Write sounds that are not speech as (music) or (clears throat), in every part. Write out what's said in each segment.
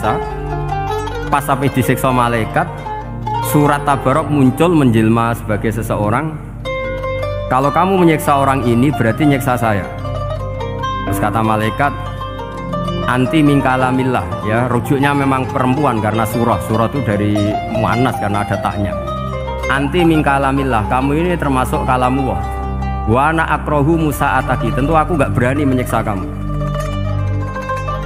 dosa pas sampai disiksa malaikat surat tabarok muncul menjelma sebagai seseorang kalau kamu menyiksa orang ini berarti nyiksa saya terus kata malaikat anti mingkalamillah ya rujuknya memang perempuan karena surah surah itu dari muannas karena ada taknya anti mingkalamillah kamu ini termasuk kalamullah wana akrohu musaataki tentu aku gak berani menyiksa kamu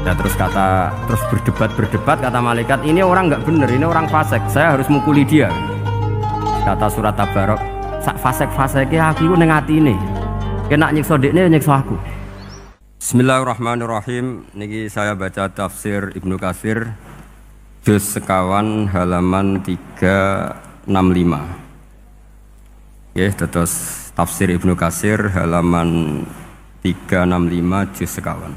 Nah terus kata terus berdebat berdebat kata malaikat ini orang nggak bener ini orang fasek saya harus mukuli dia. Kata surat tabarok sak fasek ya aku itu nengati ini kena nyiksa ini nyiksa aku. Bismillahirrahmanirrahim. Niki saya baca tafsir Ibnu Katsir juz sekawan halaman 365. Ya, terus tafsir Ibnu Katsir halaman 365 juz sekawan.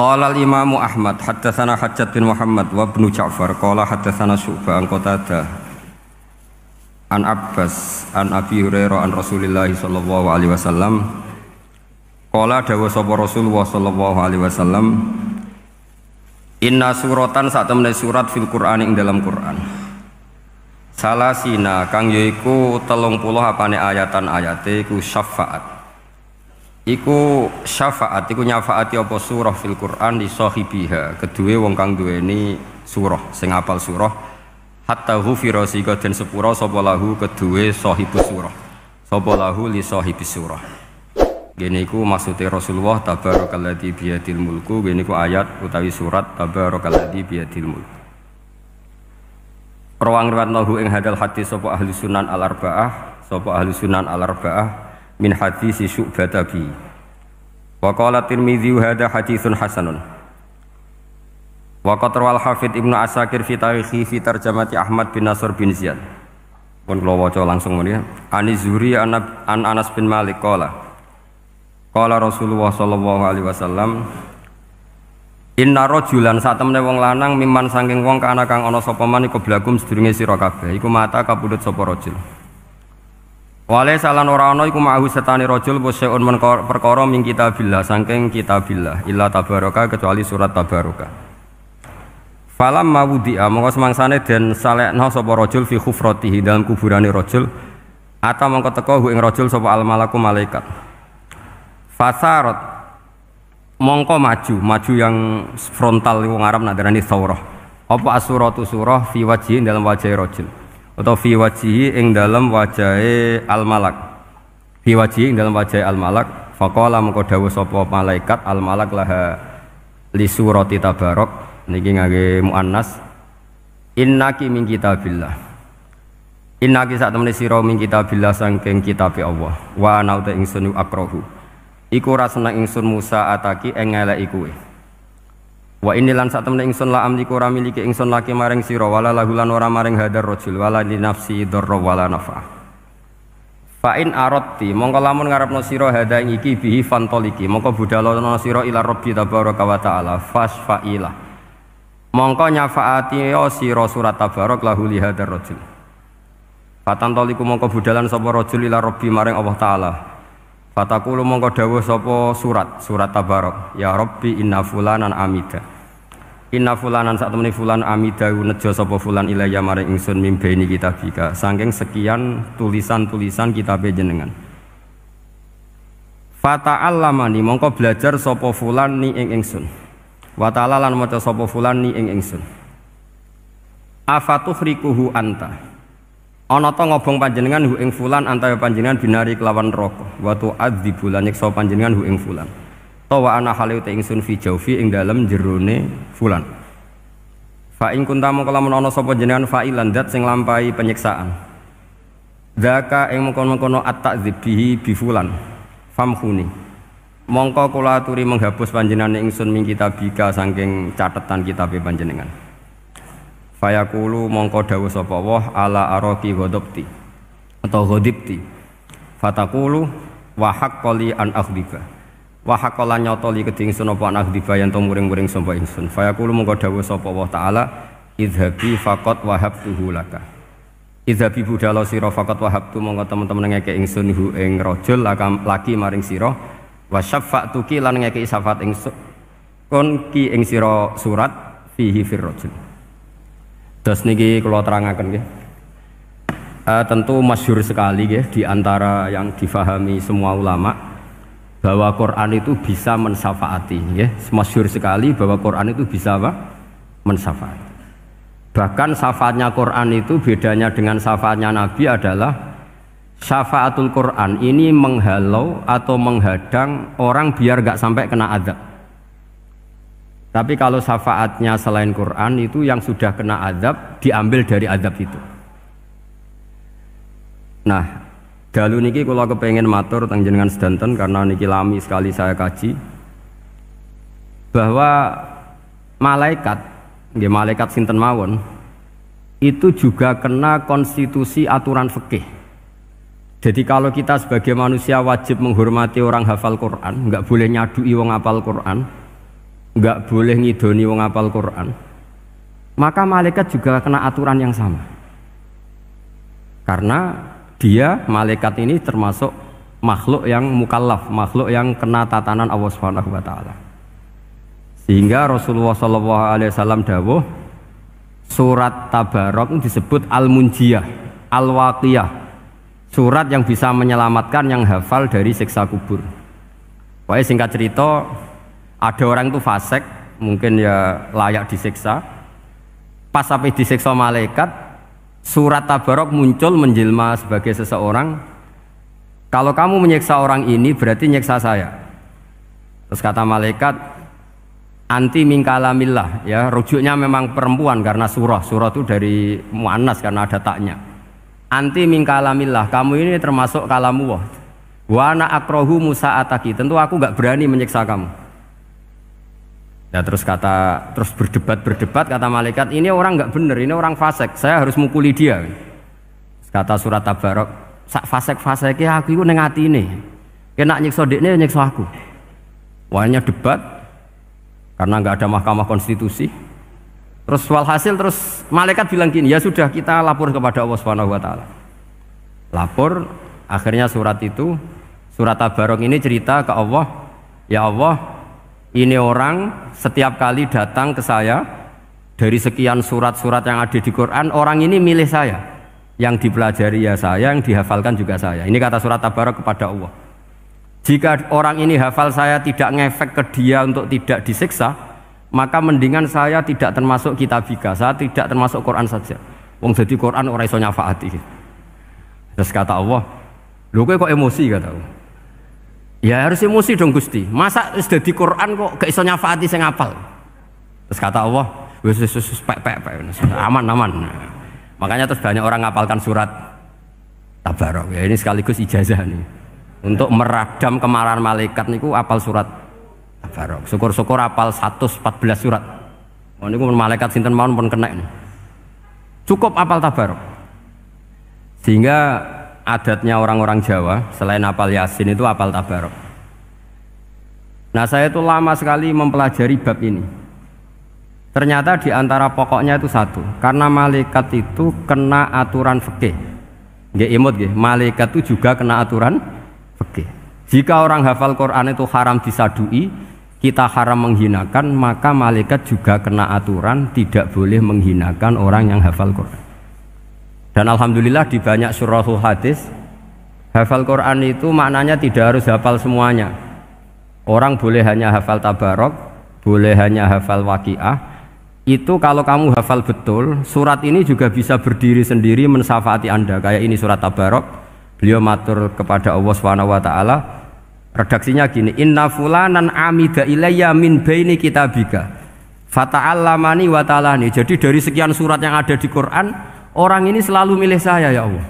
Qala al-Imam Ahmad haddatsana Hajjat bin Muhammad wa Ibnu Ja'far qala haddatsana Syu'bah an Qatada an Abbas an Abi Hurairah an Rasulillah sallallahu alaihi wasallam qala dawu sapa Rasulullah sallallahu alaihi wasallam Inna suratan saat temne surat fil Qur'an ing dalam Qur'an Salasina kang yaiku 30 apane ayatan ayate ku syafaat iku syafaat iku nyafaati apa surah fil Quran di sahibiha kedue wong kang duweni surah sing apal surah hatta ghufira sika den sepura sapa lahu kedue sahibu surah sapa lahu li sahibi surah gene iku maksude Rasulullah tabarakalladzi biyadil mulku gene iku ayat utawi surat tabarakalladzi biyadil mulku Rawang lahu ing hadal hati sapa ahli sunan al-arba'ah sapa ahli sunan al-arba'ah min hadis syu'batabi wa qala tirmidzi hadza haditsun hasanun wa qad rawal hafid ibnu asakir fi tarikhi fi tarjamati ahmad bin nasr bin ziyad pun kula waca langsung mriki ya. ani zuri an anas bin malik qala qala rasulullah sallallahu alaihi wasallam Inna rojulan saat temen wong lanang miman sangking wong kana kang ana sapa man iku blagum sedurunge sira kabeh iku mata kapudhut sapa rajul. Wale salan ora ana iku ma'ahu setane rajul wasyun men perkara min kitabillah saking kitabillah illa tabaraka kecuali surat tabaraka. Falam mawudi'a mongko semangsane den salekno sapa rajul fi khufratihi dalam kuburane rajul atau mongko teko ing rajul sapa al malaku malaikat. Fasarat mongko maju, maju yang frontal wong Arab nak darani saurah. Apa asuratu surah fi wajhi dalam wajah rajul atau fi wajihi ing dalam wajahe al malak fi wajihi ing dalam wajahe al malak faqala mengko dawuh sapa malaikat al malak laha li surati tabarok niki ngangge muannas innaki min kitabillah innaki sak temene sira min kitabillah saking kitabe Allah wa ana uta ingsun akrahu iku ra seneng ingsun Musa ataki eng ngeleki kowe Wa inni lan sak temne ingsun la amliku ora miliki ingsun laki maring sira wala lahu lan ora maring hadar rajul wala li nafsi dzarra wala nafa. in arotti mongko lamun ngarepno sira hada ing iki bihi fantoliki mongko budalono sira ila rabbi tabaraka wa taala fasfa'ila. Mongko nyafaati yo sira surat tabarak lahu li hadar rajul. fatantoliku mongko budalan sapa rajul ila rabbi maring Allah taala Fatakulu mongko dawuh sopo surat, surat Tabarok, ya Robbi inna fulanan amida. Inna fulanan sak temene fulan amida nejo sopo fulan ilaya maring ini kita kitabika. Sangking sekian tulisan-tulisan kita kitabe jenengan. Fata'allamani mongko belajar sopo fulan ni ing ingsun. Wa ta'ala lan maca sapa fulan ni ing ingsun. Afatuhrikuhu anta ana ta ngobong panjenengan hu ing fulan antara panjenengan binari kelawan roko wa tu'adzibu bulan nyekso panjenengan hu ing fulan tawa ana hale uta ingsun fi jaufi ing dalem jerone fulan fa ing kuntamu kelamun ana sapa jenengan ilan dat sing lampahi penyiksaan zaka ing mengkon mengkono at zibihi bi fulan famkhuni mongko kula aturi menghapus panjenengan ingsun ming kitabika saking catetan kitabe panjenengan Fayakulu mongko dawu sapa Allah ala araki ghadabti atau ghadibti fataqulu wa haqqali an akhdika wa haqqala nyata li keding sun apa an to muring-muring sapa insun fayakulu mongko dawu sapa Allah taala idhabi faqat wahabtuhu laka idhabi budala sira faqat tu mongko teman-teman ngeke insun hu ing rajul laki maring sira wa syaffa'tuki lan ngeke syafaat ingsun kon ki ing sira surat fihi firrajul Terus niki kalau terangkan ya. Uh, eh, tentu masyur sekali ya di antara yang difahami semua ulama bahwa Quran itu bisa mensafaati ya. Masyur sekali bahwa Quran itu bisa apa? mensafaati. Bahkan safatnya Quran itu bedanya dengan safatnya Nabi adalah syafaatul Quran ini menghalau atau menghadang orang biar gak sampai kena adab. Tapi kalau syafaatnya selain Quran itu yang sudah kena azab diambil dari azab itu. Nah, dalu niki kalau kepengen matur tentang jenengan sedanten karena niki lami sekali saya kaji bahwa malaikat, ya malaikat sinten mawon itu juga kena konstitusi aturan fikih. Jadi kalau kita sebagai manusia wajib menghormati orang hafal Quran, nggak boleh nyadui wong hafal Quran, nggak boleh ngidoni wong apal Quran maka malaikat juga kena aturan yang sama karena dia malaikat ini termasuk makhluk yang mukallaf makhluk yang kena tatanan Allah Subhanahu wa taala sehingga Rasulullah saw alaihi wasallam dawuh surat Tabarok disebut al-munjiyah al-waqiyah surat yang bisa menyelamatkan yang hafal dari siksa kubur. Pokoknya singkat cerita, ada orang itu fasek mungkin ya layak disiksa pas sampai disiksa malaikat surat tabarok muncul menjelma sebagai seseorang kalau kamu menyiksa orang ini berarti nyiksa saya terus kata malaikat anti mingkalamillah ya rujuknya memang perempuan karena surah surah itu dari muannas karena ada taknya anti mingkalamillah kamu ini termasuk kalamu wana akrohu musa ataki tentu aku gak berani menyiksa kamu Ya terus kata terus berdebat berdebat kata malaikat ini orang nggak bener ini orang fasek saya harus mukuli dia. Kata surat Tabarok sak fasek ya aku itu nengati ini kena nyiksa ini nyiksa aku. Wanya debat karena nggak ada mahkamah konstitusi. Terus hasil terus malaikat bilang gini ya sudah kita lapor kepada Allah Subhanahu Wa Taala. Lapor akhirnya surat itu surat Tabarok ini cerita ke Allah ya Allah ini orang setiap kali datang ke saya dari sekian surat-surat yang ada di Quran orang ini milih saya yang dipelajari ya saya yang dihafalkan juga saya ini kata surat Tabarak kepada Allah jika orang ini hafal saya tidak ngefek ke dia untuk tidak disiksa maka mendingan saya tidak termasuk kitabika saya tidak termasuk Quran saja wong jadi Quran orang iso nyafaati terus kata Allah lu kok emosi kata Allah Ya harus emosi dong Gusti. Masa sudah di Quran kok gak iso nyafaati sing apal. Terus kata Allah, wis wis wis pek pek pek aman aman. Makanya terus banyak orang ngapalkan surat Tabarok. Ya ini sekaligus ijazah nih. Untuk meradam kemarahan malaikat niku apal surat Tabarok. Syukur-syukur apal 114 surat. Oh niku malaikat sinten mawon pun kena. ini. Cukup apal Tabarok. Sehingga adatnya orang-orang Jawa selain apal Yasin itu apal Tabarok nah saya itu lama sekali mempelajari bab ini ternyata di antara pokoknya itu satu karena malaikat itu kena aturan fikih nggih imut nggih malaikat itu juga kena aturan fikih jika orang hafal Quran itu haram disadui kita haram menghinakan maka malaikat juga kena aturan tidak boleh menghinakan orang yang hafal Quran dan alhamdulillah di banyak surahul hadis hafal Quran itu maknanya tidak harus hafal semuanya. Orang boleh hanya hafal tabarok, boleh hanya hafal wakiah, itu kalau kamu hafal betul surat ini juga bisa berdiri sendiri mensafati anda kayak ini surat tabarok beliau matur kepada Allah subhanahu wa ta'ala redaksinya gini inna fulanan amida ilayya min baini kitabika fata'allamani wa ta'alani jadi dari sekian surat yang ada di Quran Orang ini selalu milih saya ya Allah.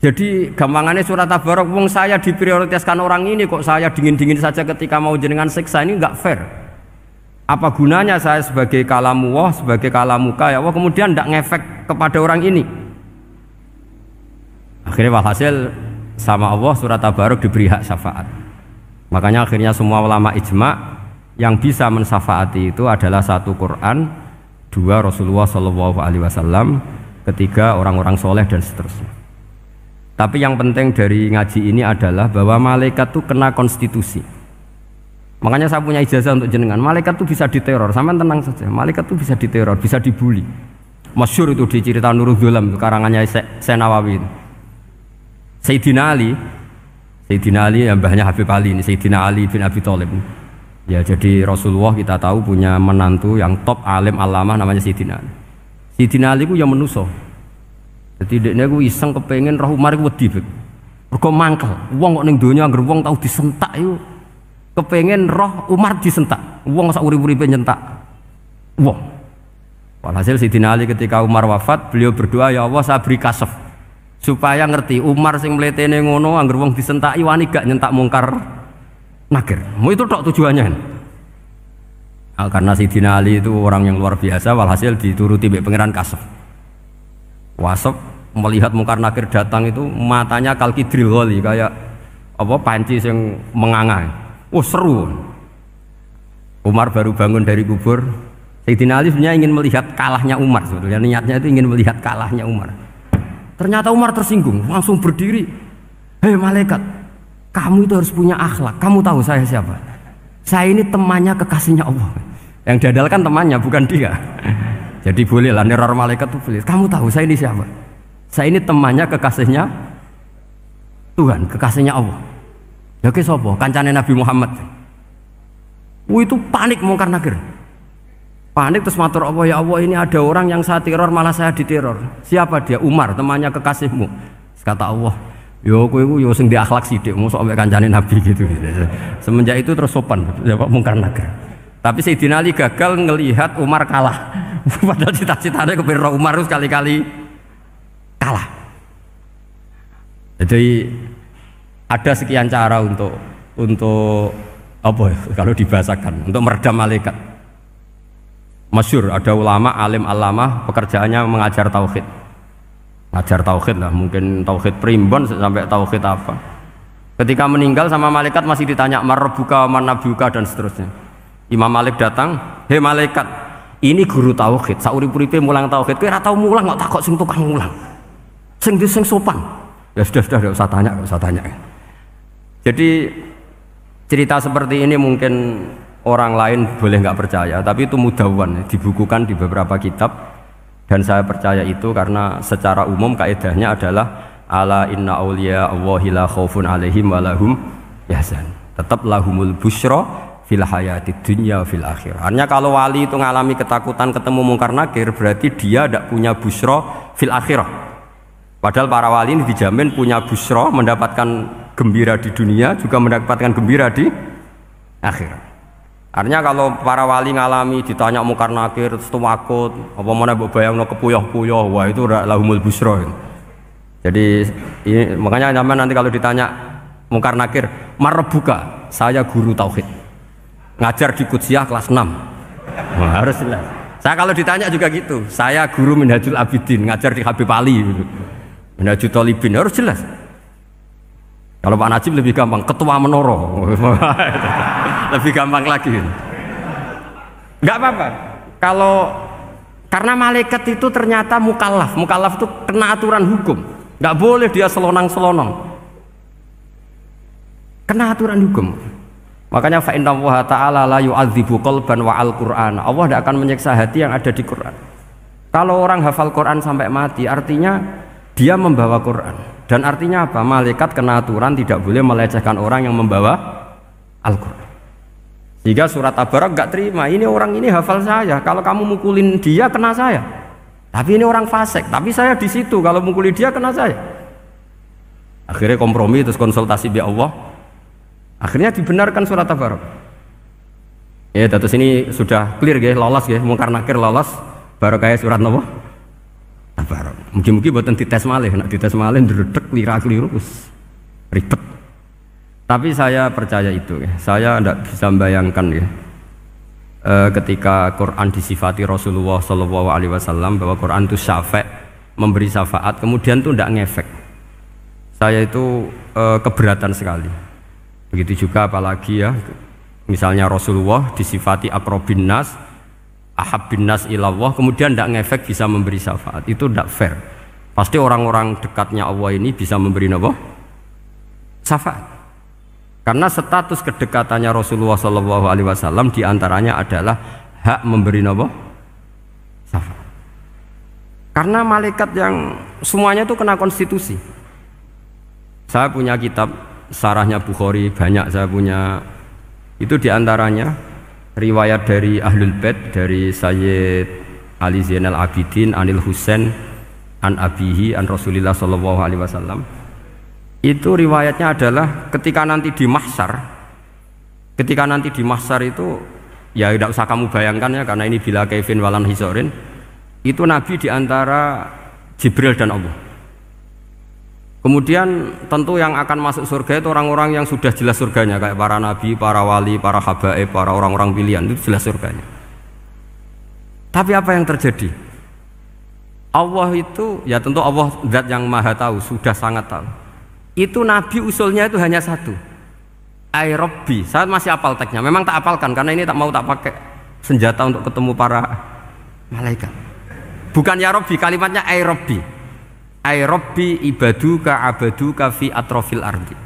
Jadi gampangannya surat tabarok wong saya diprioritaskan orang ini kok saya dingin-dingin saja ketika mau jenengan seksa ini enggak fair. Apa gunanya saya sebagai kalamu wah, sebagai kalamuka ya Allah kemudian enggak ngefek kepada orang ini. Akhirnya walhasil sama Allah surat tabarok diberi hak syafaat. Makanya akhirnya semua ulama ijma yang bisa mensafaati itu adalah satu Quran dua Rasulullah Shallallahu Alaihi Wasallam, ketiga orang-orang soleh dan seterusnya. Tapi yang penting dari ngaji ini adalah bahwa malaikat itu kena konstitusi. Makanya saya punya ijazah untuk jenengan. Malaikat itu bisa diteror, sama tenang saja. Malaikat itu bisa diteror, bisa dibully. Masyur itu di cerita Nurul Dulam, karangannya Senawawi Sayyidina Ali, Sayyidina Ali yang banyak Habib Ali ini, Sayyidina Ali bin Abi Thalib. Ya jadi Rasulullah kita tahu punya menantu yang top alim alamah namanya Sidina Ali. Sidina Ali ku yang menuso. Jadi dia itu iseng kepengen roh Umar ku wedi Mereka mangkel. Uang kok ning dunia agar uang tahu disentak yuk. Kepengen roh Umar disentak. Uang sak urip-uripe nyentak. Wong. Walhasil Sidina Ali ketika Umar wafat, beliau berdoa ya Allah saya beri kasef supaya ngerti Umar sing mletene ngono anggere wong disentak, wani gak nyentak mungkar nakir. Mau itu tok tujuannya. Nah, karena Dina Ali itu orang yang luar biasa, walhasil dituruti oleh pangeran Kasab. Wasab melihat mungkar nakir datang itu matanya kalki wali kayak apa panci yang menganga. oh, seru. Umar baru bangun dari kubur. Sayyidina Ali sebenarnya ingin melihat kalahnya Umar sebetulnya niatnya itu ingin melihat kalahnya Umar. Ternyata Umar tersinggung, langsung berdiri. Hei malaikat, kamu itu harus punya akhlak. Kamu tahu saya siapa? Saya ini temannya kekasihnya Allah. Yang diandalkan temannya bukan dia. (laughs) Jadi boleh lah neror malaikat tuh boleh. Kamu tahu saya ini siapa? Saya ini temannya kekasihnya Tuhan, kekasihnya Allah. Ya sobo, sopo, kancane Nabi Muhammad. Wu itu panik mungkar nakir. Panik terus matur Allah ya Allah ini ada orang yang saya teror malah saya diteror. Siapa dia? Umar temannya kekasihmu. Kata Allah, Yo kowe ku yo sing di akhlak sithik mosok ambek kancane Nabi gitu, Semenjak itu terus sopan jawab ya, mungkar nakir. Tapi Sayyidina dinali gagal ngelihat Umar kalah. (laughs) Padahal cita-citanya kepira Umar harus kali-kali kalah. Jadi ada sekian cara untuk untuk apa ya, kalau dibahasakan untuk meredam malaikat. Masyur ada ulama, alim, alama pekerjaannya mengajar tauhid Ajar tauhid lah, mungkin tauhid primbon sampai tauhid apa. Ketika meninggal sama malaikat masih ditanya marbuka, manabuka dan seterusnya. Imam Malik datang, he malaikat, ini guru tauhid. sauri puripe mulang tauhid. kira tau mulang nggak takut sing tukang mulang. Sing di sing sopan." Ya sudah sudah nggak usah tanya, nggak usah tanya. Jadi cerita seperti ini mungkin orang lain boleh nggak percaya, tapi itu mudawan ya, dibukukan di beberapa kitab dan saya percaya itu karena secara umum kaidahnya adalah ala inna awliya Allahi la khawfun alaihim lahum yasan Tetap lahumul busro fil hayati dunya fil akhir. Artinya kalau wali itu mengalami ketakutan ketemu mungkar nakir berarti dia tidak punya busro fil akhirah. Padahal para wali ini dijamin punya busro mendapatkan gembira di dunia juga mendapatkan gembira di akhirat. Artinya kalau para wali ngalami ditanya mau nakir akhir tumakut, apa mana bayang no kepuyoh-puyoh, wah itu udah lahumul busro Jadi ini, makanya zaman nanti kalau ditanya mungkar nakir, marbuka, saya guru tauhid. Ngajar di Kutsiah kelas 6. Nah, harus jelas. Saya kalau ditanya juga gitu, saya guru Minhajul Abidin, ngajar di Habib Ali. minajul Minhajul Talibin, harus jelas. Kalau Pak Najib lebih gampang, ketua menoro. (laughs) lebih gampang lagi nggak apa-apa kalau karena malaikat itu ternyata mukallaf mukallaf itu kena aturan hukum nggak boleh dia selonang-selonong kena aturan hukum makanya fa inna ta'ala la yu'adzibu qalban wa al-qur'an Allah tidak akan menyiksa hati yang ada di Quran kalau orang hafal Quran sampai mati artinya dia membawa Quran dan artinya apa? malaikat kena aturan tidak boleh melecehkan orang yang membawa Al-Quran sehingga surat tabarak gak terima. Ini orang ini hafal saya. Kalau kamu mukulin dia kena saya. Tapi ini orang fasik. Tapi saya di situ. Kalau mukulin dia kena saya. Akhirnya kompromi terus konsultasi bi Allah. Akhirnya dibenarkan surat tabarak Ya, eh, terus ini sudah clear guys lolos ya, mungkar nakir lolos. Baru kayak surat nopo. tabarak Mungkin-mungkin buat nanti tes malih, nak tes malih, dredek, lirah terus ribet. Tapi saya percaya itu, ya. saya tidak bisa membayangkan ya. E, ketika Quran disifati Rasulullah Shallallahu Alaihi Wasallam bahwa Quran itu syafek memberi syafaat, kemudian itu tidak ngefek. Saya itu e, keberatan sekali. Begitu juga apalagi ya, misalnya Rasulullah disifati akrobin nas, ahab bin nas ilallah, kemudian tidak ngefek bisa memberi syafaat, itu tidak fair. Pasti orang-orang dekatnya Allah ini bisa memberi nabo syafaat. Karena status kedekatannya Rasulullah Shallallahu Alaihi Wasallam diantaranya adalah hak memberi nopo Karena malaikat yang semuanya itu kena konstitusi. Saya punya kitab sarahnya Bukhari banyak saya punya itu diantaranya riwayat dari Ahlul Bait dari Sayyid Ali Zainal Abidin Anil Husain an Abihi an Rasulillah Shallallahu Alaihi Wasallam itu riwayatnya adalah ketika nanti di mahsar ketika nanti di mahsar itu ya tidak usah kamu bayangkan ya karena ini bila Kevin walan hisorin itu Nabi diantara Jibril dan Allah kemudian tentu yang akan masuk surga itu orang-orang yang sudah jelas surganya kayak para nabi, para wali, para habaib, para orang-orang pilihan itu jelas surganya tapi apa yang terjadi? Allah itu ya tentu Allah zat yang maha tahu sudah sangat tahu itu Nabi usulnya itu hanya satu. Robbi Saya masih apal teksnya. Memang tak apalkan karena ini tak mau tak pakai senjata untuk ketemu para malaikat. Bukan ya Robbi, kalimatnya Airobi. Airobi ibaduka abaduka fi atrofil ardi.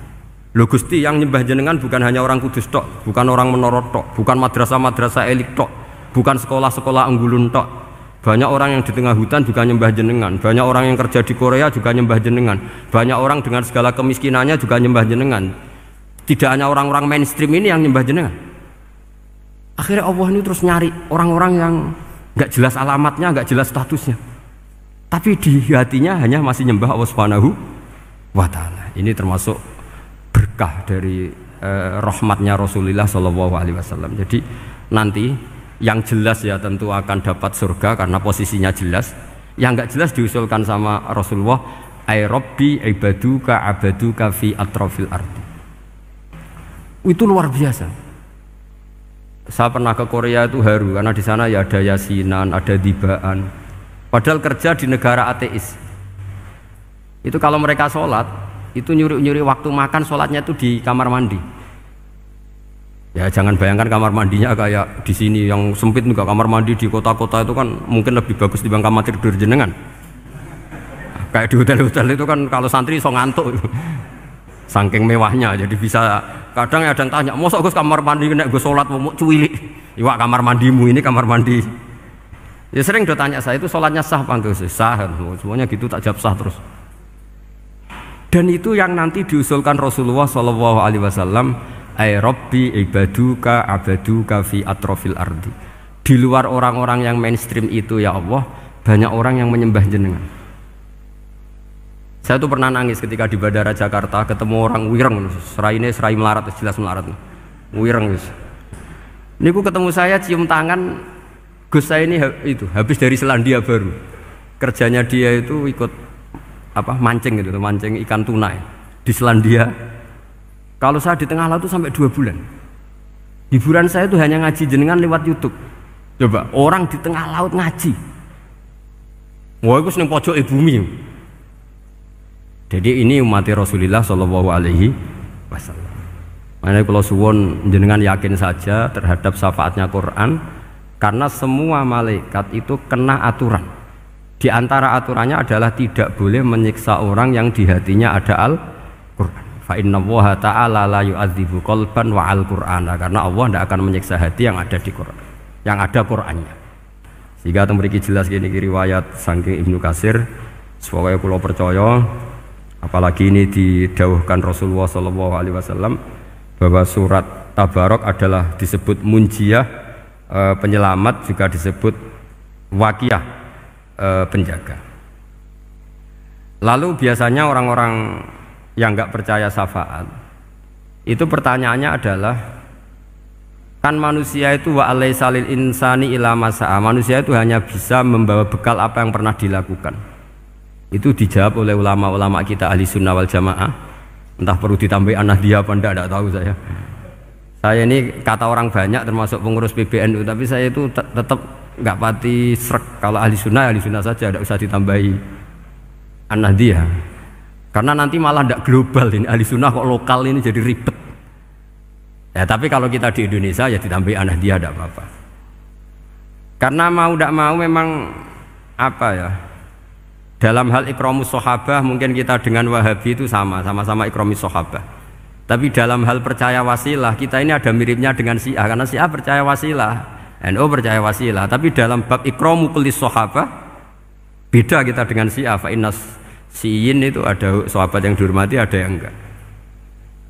Lo Gusti yang nyembah jenengan bukan hanya orang kudus tok, bukan orang menorot tok, bukan madrasah-madrasah elit tok, bukan sekolah-sekolah unggulun tok, banyak orang yang di tengah hutan juga nyembah jenengan. Banyak orang yang kerja di Korea juga nyembah jenengan. Banyak orang dengan segala kemiskinannya juga nyembah jenengan. Tidak hanya orang-orang mainstream ini yang nyembah jenengan. Akhirnya Allah ini terus nyari orang-orang yang nggak jelas alamatnya, nggak jelas statusnya. Tapi di hatinya hanya masih nyembah Allah Subhanahu wa taala. Ini termasuk berkah dari eh, rahmatnya Rasulullah Shallallahu wasallam. Jadi nanti yang jelas ya tentu akan dapat surga karena posisinya jelas yang nggak jelas diusulkan sama Rasulullah ay rabbi ibaduka abaduka fi atrofil arti itu luar biasa saya pernah ke Korea itu haru karena di sana ya ada yasinan ada dibaan padahal kerja di negara ateis itu kalau mereka sholat itu nyuri-nyuri waktu makan sholatnya itu di kamar mandi Ya jangan bayangkan kamar mandinya kayak di sini yang sempit juga kamar mandi di kota-kota itu kan mungkin lebih bagus dibanding kamar tidur jenengan. Kayak di hotel-hotel itu kan kalau santri so ngantuk. (laughs) Saking mewahnya jadi bisa kadang ada yang tanya, "Mosok Gus kamar mandi nek Gus sholat mau cuwili, (laughs) Iwa kamar mandimu ini kamar mandi. Ya sering udah tanya saya itu sholatnya sah apa enggak Sah. Semuanya gitu tak jawab sah terus. Dan itu yang nanti diusulkan Rasulullah Shallallahu alaihi wasallam ay rabbi ibaduka abaduka fi atrofil ardi di luar orang-orang yang mainstream itu ya Allah banyak orang yang menyembah jenengan saya tuh pernah nangis ketika di bandara Jakarta ketemu orang wireng serai ini serai melarat jelas melarat wireng ini aku ketemu saya cium tangan Gus saya ini itu habis dari Selandia Baru kerjanya dia itu ikut apa mancing gitu mancing ikan tuna ya, di Selandia kalau saya di tengah laut itu sampai dua bulan. Hiburan saya itu hanya ngaji jenengan lewat YouTube. Coba orang di tengah laut ngaji. Wah, itu seneng pojok bumi. Jadi ini umat Rasulullah Shallallahu Alaihi Wasallam. Mana kalau suwon jenengan yakin saja terhadap syafaatnya Quran, karena semua malaikat itu kena aturan. Di antara aturannya adalah tidak boleh menyiksa orang yang di hatinya ada Al-Quran fa inna Allah ta'ala la yu'adzibu qalban wa al-qur'ana karena Allah tidak akan menyiksa hati yang ada di Quran yang ada Qur'annya sehingga memiliki jelas ini riwayat sangking Ibnu Kasir supaya pulau percaya apalagi ini didauhkan Rasulullah Shallallahu Alaihi Wasallam bahwa surat Tabarok adalah disebut munjiah e, penyelamat juga disebut wakiyah e, penjaga lalu biasanya orang-orang yang nggak percaya syafaat itu pertanyaannya adalah kan manusia itu wa salil insani ilama sa'a manusia itu hanya bisa membawa bekal apa yang pernah dilakukan itu dijawab oleh ulama-ulama kita ahli sunnah wal jamaah entah perlu ditambahi anak dia apa enggak, enggak tahu saya saya ini kata orang banyak termasuk pengurus PBNU tapi saya itu te tetap nggak pati serak kalau ahli sunnah ahli sunnah saja tidak usah ditambahi anak dia karena nanti malah tidak global ini ahli sunnah kok lokal ini jadi ribet. Ya tapi kalau kita di Indonesia ya ditambahi anak dia tidak apa-apa. Karena mau tidak mau memang apa ya dalam hal ikromus sahabah mungkin kita dengan wahabi itu sama sama-sama ikromus sahabah tapi dalam hal percaya wasilah kita ini ada miripnya dengan A karena A percaya wasilah NO percaya wasilah tapi dalam bab ikromu kulis sahabah beda kita dengan si fa'inas. Si Yin itu ada sahabat yang dihormati, ada yang enggak.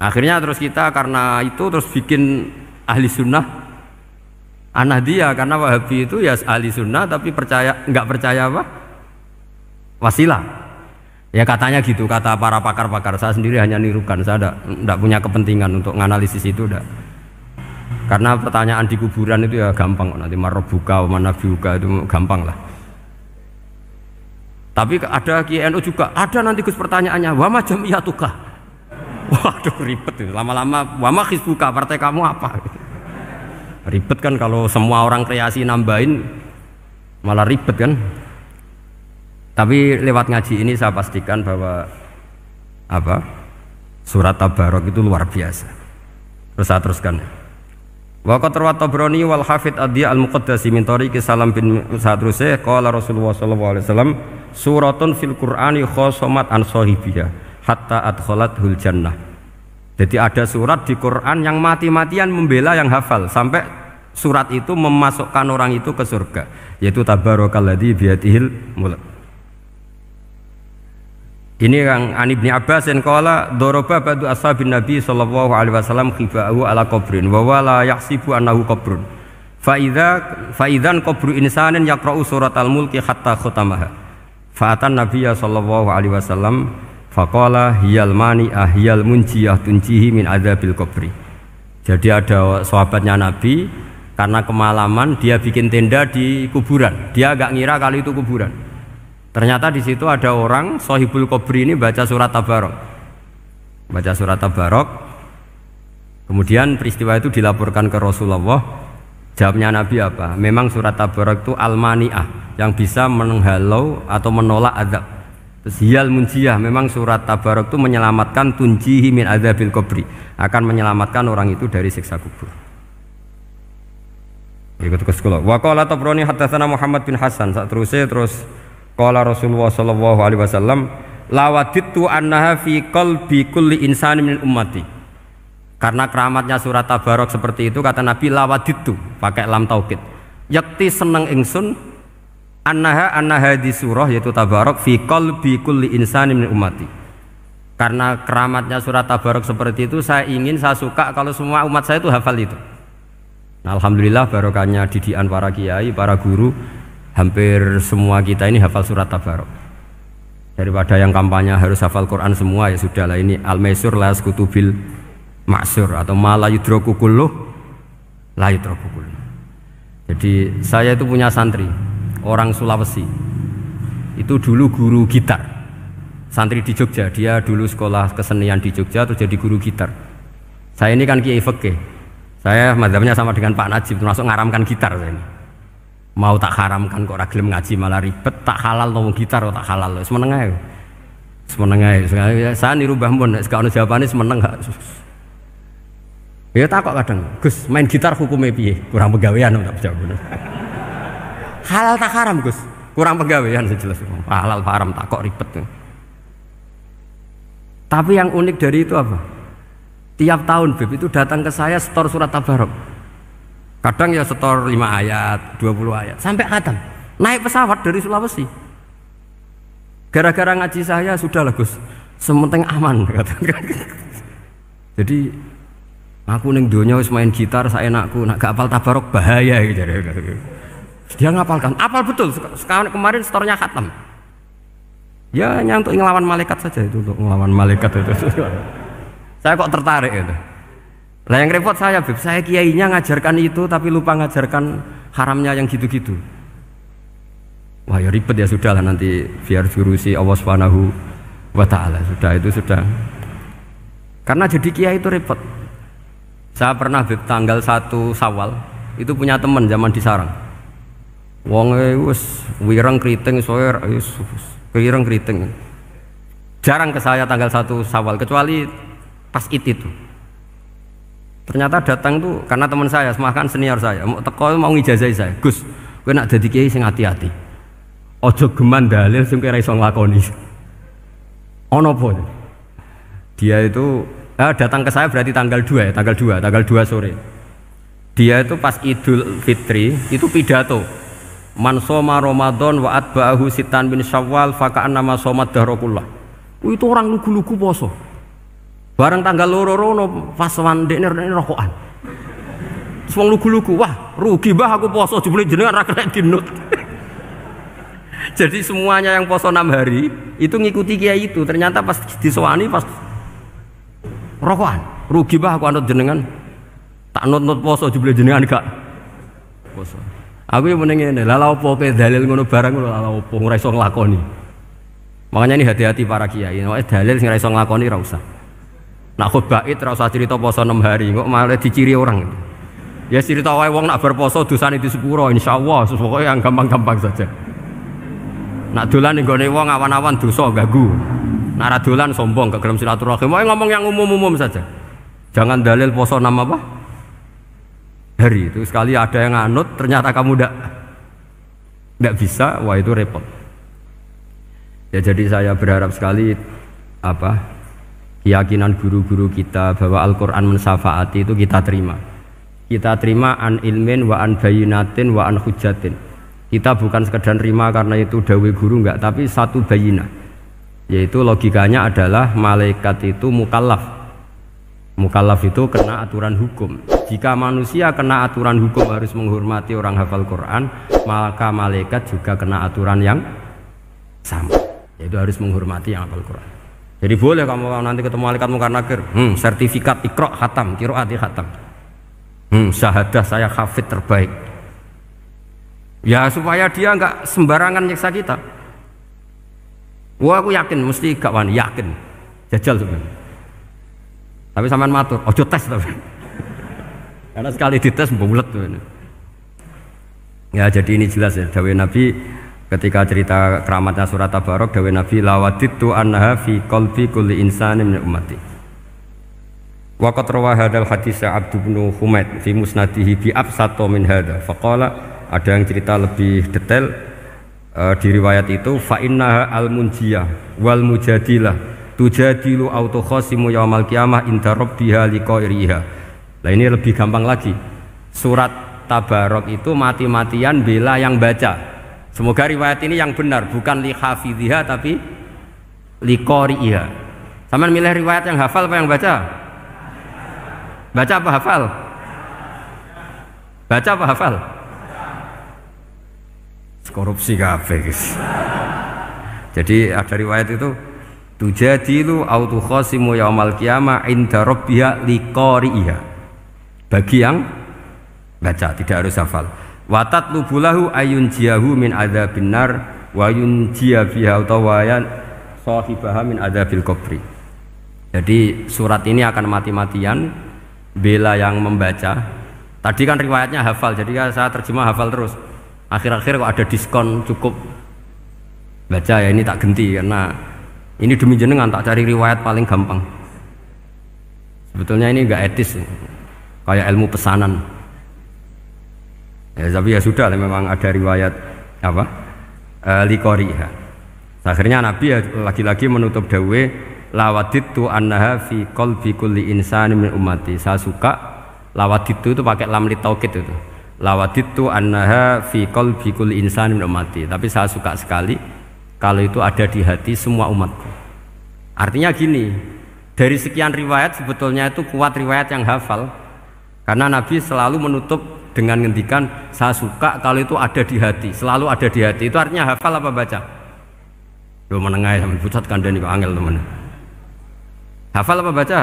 Akhirnya terus kita karena itu terus bikin ahli sunnah anak dia karena Wahabi itu ya ahli sunnah tapi percaya nggak percaya apa wasilah ya katanya gitu kata para pakar-pakar saya sendiri hanya nirukan saya tidak punya kepentingan untuk menganalisis itu enggak. karena pertanyaan di kuburan itu ya gampang nanti marobuka, mana buka itu gampang lah tapi ada KNU juga, ada nanti Gus pertanyaannya, wama jamiyatuka. Waduh ribet lama-lama wama hisbuka partai kamu apa? ribet kan kalau semua orang kreasi nambahin malah ribet kan. Tapi lewat ngaji ini saya pastikan bahwa apa surat tabarok itu luar biasa. Terus saya teruskan. Wa qad rawat Tabrani wal Hafidz Adi al-Muqaddasi min tariqi Salam bin Sa'd Ruseh qala Rasulullah sallallahu alaihi wasallam suratun fil Qur'ani khosomat an sahibiyah hatta adkholat hul jannah. Jadi ada surat di Quran yang mati-matian membela yang hafal sampai surat itu memasukkan orang itu ke surga yaitu tabarokalladhi biatihil mulk. Ini yang An Ibni Abbas yang kala doroba badu ashabin Nabi sallallahu alaihi wasallam khiba'ahu ala qabrin wa wala yahsibu annahu qabrun. fa'idhan faidan qabru insanin yakra'u surat al-mulki hatta khutamaha. Fa'atan Nabi ya sallallahu alaihi wasallam faqala hiyal mani ahyal munjiyah tuncihi min adzabil qabri. Jadi ada sahabatnya Nabi karena kemalaman dia bikin tenda di kuburan. Dia agak ngira kali itu kuburan. Ternyata di situ ada orang sahibul qabri ini baca surat Tabarok. Baca surat Tabarok. Kemudian peristiwa itu dilaporkan ke Rasulullah Jawabnya Nabi apa? Memang surat Tabarak itu al-mani'ah yang bisa menghalau atau menolak azab. Terus hiyal munjiyah memang surat Tabarak itu menyelamatkan tunjihi min azabil kubri, akan menyelamatkan orang itu dari siksa kubur. Ikut ke sekolah. Wa qala Tabrani hadatsana Muhammad bin Hasan. Saat terus terus qala Rasulullah sallallahu alaihi wasallam lawadittu annaha fi qalbi kulli insani min ummati karena keramatnya surat Tabarok seperti itu kata Nabi lawaditu pakai lam taukid. Yakti seneng ingsun annaha annaha di surah yaitu Tabarok fi qalbi kulli insani min umati. Karena keramatnya surat Tabarok seperti itu saya ingin saya suka kalau semua umat saya itu hafal itu. Nah, Alhamdulillah barokahnya didian para kiai, para guru hampir semua kita ini hafal surat Tabarok daripada yang kampanye harus hafal Quran semua ya sudahlah ini al-maisur las kutubil maksur atau malah yudroku jadi saya itu punya santri orang Sulawesi itu dulu guru gitar santri di Jogja dia dulu sekolah kesenian di Jogja terus jadi guru gitar saya ini kan kiai Feke saya madhabnya sama dengan Pak Najib termasuk ngaramkan gitar saya ini mau tak haramkan kok ragil ngaji malah ribet tak halal lo gitar kok tak halal lo semeneng ae semeneng ae saya niru Mbah sekarang jawabannya jawabane semeneng Ya tak kok kadang, Gus, main gitar hukumnya piye? Kurang pegawean tak jawab bener. Halal tak haram, Gus. Kurang pegawean sejelas. Halal haram tak kok ribet. Tapi yang unik dari itu apa? Tiap tahun Beb itu datang ke saya setor surat tabarok. Kadang ya setor 5 ayat, 20 ayat, sampai khatam. Naik pesawat dari Sulawesi. Gara-gara ngaji saya sudah lah Gus, sementing aman (laughs) Jadi Aku neng dunia harus main gitar saya enakku, nak gak apal tabarok bahaya gitu. Dia ngapalkan, apal betul. Sekarang kemarin setornya khatam. Ya hanya untuk ngelawan malaikat saja itu, untuk ngelawan malaikat itu. (laughs) saya kok tertarik itu. Lah yang repot saya, Bib. Saya kiainya ngajarkan itu tapi lupa ngajarkan haramnya yang gitu-gitu. Wah ya ribet ya sudah lah nanti biar virusi Allah Subhanahu wa taala sudah itu sudah. Karena jadi kiai itu repot. Saya pernah di tanggal 1 Sawal itu punya teman zaman di sarang. Wong wis wirang keriting soer wirang keriting. Jarang ke saya tanggal 1 Sawal kecuali pas itu itu. Ternyata datang tuh karena teman saya, semakan senior saya, mau teko mau ngijazai saya. Gus, gue nak jadi kiai sing hati-hati. Ojo geman dalil sing kira ora iso nglakoni. Ono Dia itu Ah, datang ke saya berarti tanggal 2 ya, tanggal 2, tanggal 2 sore. Dia itu pas Idul Fitri itu pidato. Man soma Ramadan wa atba'ahu sitan bin Syawal faka'an nama somat dahrokullah. Itu orang lugu-lugu poso. Barang tanggal loro rono pas wandekne rokokan. Wong lugu-lugu, wah rugi bah aku poso jebule jenengan ra kena dinut. (laughs) Jadi semuanya yang poso enam hari itu ngikuti kiai itu. Ternyata pas disewani pas rokokan rugi bah aku anut jenengan tak nut nut poso juble jenengan gak poso aku yang meneng ini lalau opo dalil ngono barang lalau opo ngurai so lakoni makanya ini hati-hati para kiai nah, dalil ngurai raisong lakoni rausa nak khutbah itu rausa cerita poso enam hari kok malah diciri orang ya cerita wae wong nak berposo dusan di sepuro insyaallah pokoknya yang gampang-gampang saja nak dolan ning wong awan-awan dosa gagu Naradulan sombong ke dalam silaturahim. Mau ngomong yang umum-umum saja. Jangan dalil poso nama apa? Hari itu sekali ada yang anut ternyata kamu tidak tidak bisa, wah itu repot. Ya jadi saya berharap sekali apa keyakinan guru-guru kita bahwa Al-Quran mensafaati itu kita terima. Kita terima an ilmin wa an bayinatin wa an hujatin. Kita bukan sekedar terima karena itu dawe guru enggak, tapi satu bayinah yaitu logikanya adalah malaikat itu mukallaf mukallaf itu kena aturan hukum jika manusia kena aturan hukum harus menghormati orang hafal Quran maka malaikat juga kena aturan yang sama yaitu harus menghormati yang hafal Quran jadi boleh kamu nanti ketemu malaikat mukar nakir hmm, sertifikat ikroh hatam kiroati hatam hmm, syahadah saya hafid terbaik ya supaya dia nggak sembarangan nyiksa kita Wah aku yakin mesti gak wani yakin. Jajal sebenarnya. Tapi sampean matur, ojo tes tapi. (laughs) Karena sekali dites mbulet tuh. Ya jadi ini jelas ya dawe Nabi ketika cerita keramatnya surat Tabarok dawe Nabi lawaditu anha fi qalbi kulli insani min ummati. Waqat rawa hadal hadis Abdu bin Humaid fi musnadihi bi absato min hada. Faqala ada yang cerita lebih detail uh, di riwayat itu fa innaha al munjiyah wal mujadilah tujadilu auto khosimu yaumal kiamah inda rabbiha liqairiha nah ini lebih gampang lagi surat tabarok itu mati-matian bela yang baca semoga riwayat ini yang benar bukan li hafidhiha tapi li qari'iha sama milih riwayat yang hafal apa yang baca baca apa hafal baca apa hafal korupsi kafe guys. Jadi ada riwayat itu lu autu khosimu yaumal kiamah inda rabbiha liqariha. Bagi yang baca tidak harus hafal. Watat lubulahu ayun jiahu min ada binar wa jia biha utawayan sahibaha min bil qabri. Jadi surat ini akan mati-matian bela yang membaca. Tadi kan riwayatnya hafal, jadi kan saya terjemah hafal terus akhir-akhir kok ada diskon cukup baca ya ini tak ganti karena ini demi jenengan tak cari riwayat paling gampang sebetulnya ini enggak etis kayak ilmu pesanan ya tapi ya sudah memang ada riwayat apa e, ya akhirnya Nabi ya lagi-lagi menutup dawe tu annaha fi qalbi kulli insani min umati saya suka lawat itu pakai lamli li itu lawatitu annaha fi qalbi kulli insan min ummati tapi saya suka sekali kalau itu ada di hati semua umatku artinya gini dari sekian riwayat sebetulnya itu kuat riwayat yang hafal karena Nabi selalu menutup dengan ngendikan saya suka kalau itu ada di hati selalu ada di hati itu artinya hafal apa baca Lu menengah sampai pucat kandani angel teman hafal apa baca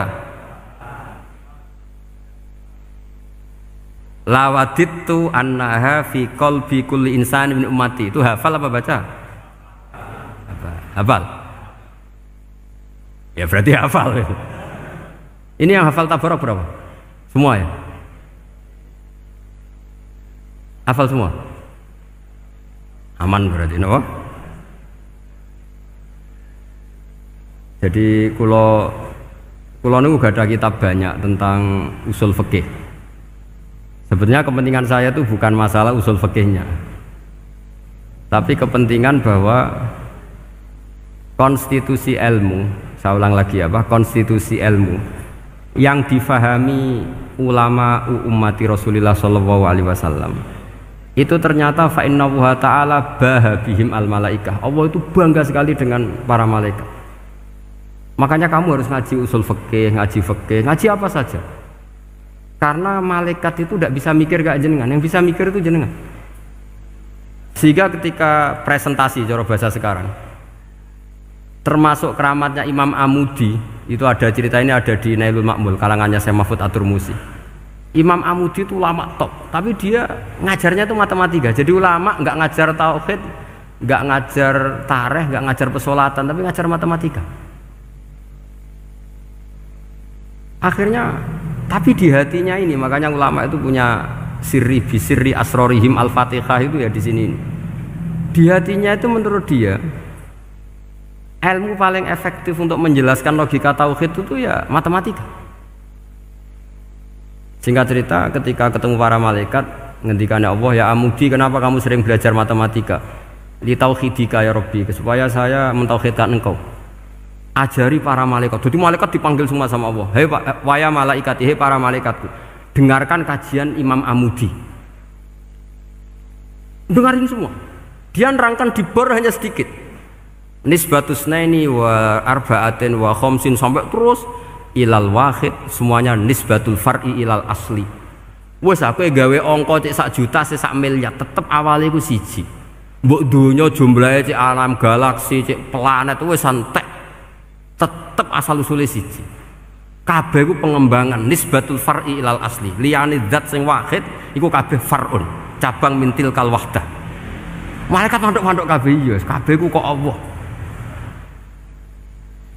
Lawaditu annaha fi qalbi kulli insan min ummati. Itu hafal apa baca? Hafal. Ya berarti hafal. Ini yang hafal tabarok berapa? Semua ya? Hafal semua? Aman berarti, no? Jadi kalau kalau gak ada kitab banyak tentang usul fikih. Sebetulnya kepentingan saya itu bukan masalah usul fikihnya. Tapi kepentingan bahwa konstitusi ilmu, saya ulang lagi apa? Ya, konstitusi ilmu yang difahami ulama ummati Rasulullah sallallahu alaihi wasallam. Itu ternyata fa innallaha ta'ala bahabihim al malaikah. Allah itu bangga sekali dengan para malaikat. Makanya kamu harus ngaji usul fikih, ngaji fikih, ngaji apa saja karena malaikat itu tidak bisa mikir gak jenengan, yang bisa mikir itu jenengan. Sehingga ketika presentasi cara bahasa sekarang, termasuk keramatnya Imam Amudi, itu ada cerita ini ada di Nailul Makmul, kalangannya saya Mahfud Atur Musi. Imam Amudi itu ulama top, tapi dia ngajarnya itu matematika. Jadi ulama nggak ngajar tauhid, nggak ngajar tareh, nggak ngajar pesolatan, tapi ngajar matematika. Akhirnya tapi di hatinya ini makanya ulama itu punya sirri bisirri asrorihim al-fatihah itu ya di sini di hatinya itu menurut dia ilmu paling efektif untuk menjelaskan logika tauhid itu ya matematika singkat cerita ketika ketemu para malaikat ngendikannya Allah ya amudi kenapa kamu sering belajar matematika li tauhidika ya Rabbi supaya saya mentauhidkan engkau ajari para malaikat. Jadi malaikat dipanggil semua sama Allah. Hei eh, waya malaikat, hei para malaikatku. Dengarkan kajian Imam Amudi. Dengarin semua. Dia nerangkan di bor hanya sedikit. Nisbatus naini wa arba'atin wa khomsin sampai terus ilal wahid semuanya nisbatul far'i ilal asli. Wes aku gawe ongko cek sak juta cek sak miliar tetep awalnya ku siji. Buk dunia jumlahnya cek alam galaksi cek planet wes santai tetap asal usulnya siji kabeh itu pengembangan nisbatul far'i ilal asli liyani zat sing wahid itu kabeh far'un cabang mintil kal wahda malaikat mandok-mandok kabeh iya kabeh itu kok Allah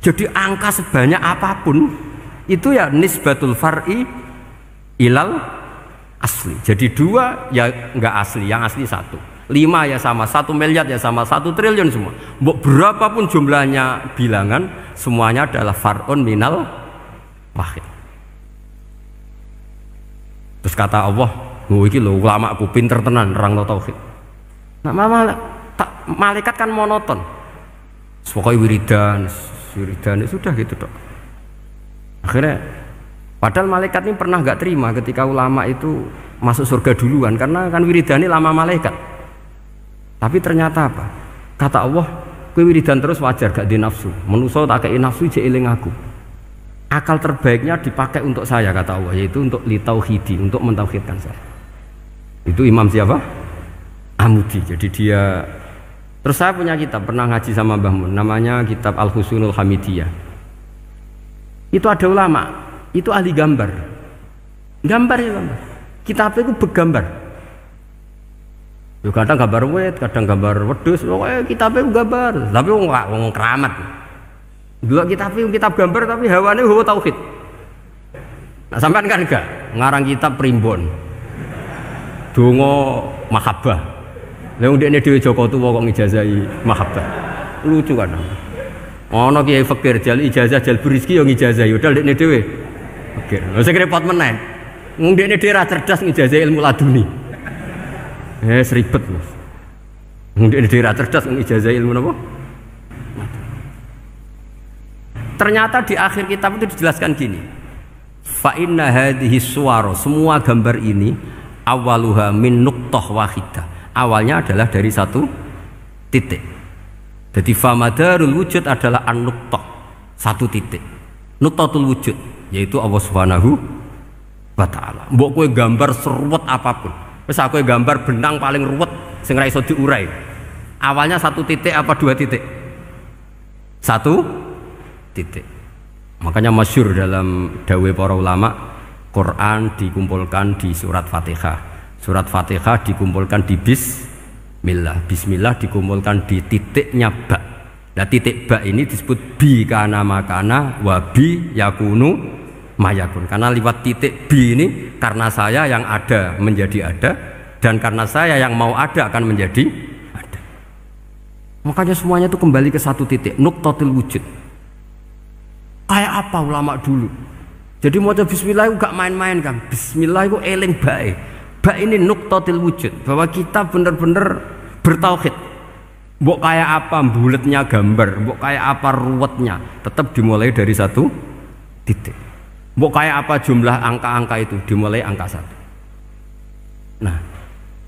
jadi angka sebanyak apapun itu ya nisbatul far'i ilal asli jadi dua ya enggak asli yang asli satu lima ya sama, satu miliar ya sama, satu triliun semua. Berapapun jumlahnya bilangan, semuanya adalah far'un minal wahid. Terus kata Allah, gue iki lho ulama aku pinter tenan rang tauhid. Nah, mama tak malaikat kan monoton. Pokoknya wiridan, wiridan ya sudah gitu dok. Akhirnya padahal malaikat ini pernah nggak terima ketika ulama itu masuk surga duluan karena kan wiridani lama malaikat. Tapi ternyata apa? Kata Allah, kue wiridan terus wajar gak di nafsu. Menuso tak kei nafsu jeeling aku. Akal terbaiknya dipakai untuk saya kata Allah, yaitu untuk litauhidi, untuk mentauhidkan saya. Itu imam siapa? Amudi. Jadi dia Terus saya punya kitab, pernah ngaji sama Mbah Mun, namanya kitab Al-Husunul Hamidiyah. Itu ada ulama, itu ahli gambar. Gambar ya gambar. Kitabnya itu begambar. Yo kadang gambar wet kadang gambar wedhus, kita pun gambar. Tapi wong wong keramat. Dua kitab kitab gambar tapi hewannya hawa tauhid. Nah, sampean kan enggak ngarang kitab primbon. Donga mahabbah. Lah dekne dhewe Joko tuwa kok ngijazahi mahabbah. Lucu kan. Ono kiai fakir jal ijazah jal beriski yang ngijazahi udal dekne dhewe. oke lha sing repot meneh. dekne dhewe ra cerdas ngijazahi ilmu laduni. Eh seribet mas. Di daerah cerdas ijazah ilmu apa? Ternyata di akhir kitab itu dijelaskan gini. Fa inna hadhihi suwaro, semua gambar ini awaluha min nuqtah wahidah. Awalnya adalah dari satu titik. Jadi famadarul wujud adalah an satu titik. Nuqtatul wujud yaitu Allah Subhanahu wa taala. Mbok kowe gambar seruwet apapun, Wes aku gambar benang paling ruwet sing ora iso diurai. Awalnya satu titik apa dua titik? Satu titik. Makanya masyur dalam dawe para ulama, Quran dikumpulkan di surat Fatihah. Surat Fatihah dikumpulkan di Bismillah. Bismillah dikumpulkan di titiknya ba Nah titik ba ini disebut bi kana makana wa bi yakunu mayakun karena lewat titik B ini karena saya yang ada menjadi ada dan karena saya yang mau ada akan menjadi ada makanya semuanya itu kembali ke satu titik nuktotil wujud kayak apa ulama dulu jadi mau bismillah itu gak main-main kan bismillah itu eling baik baik ini nuktotil wujud bahwa kita benar-benar bertauhid buk kayak apa bulatnya gambar, buk kayak apa ruwetnya, tetap dimulai dari satu titik. Mau kayak apa jumlah angka-angka itu dimulai angka satu. Nah,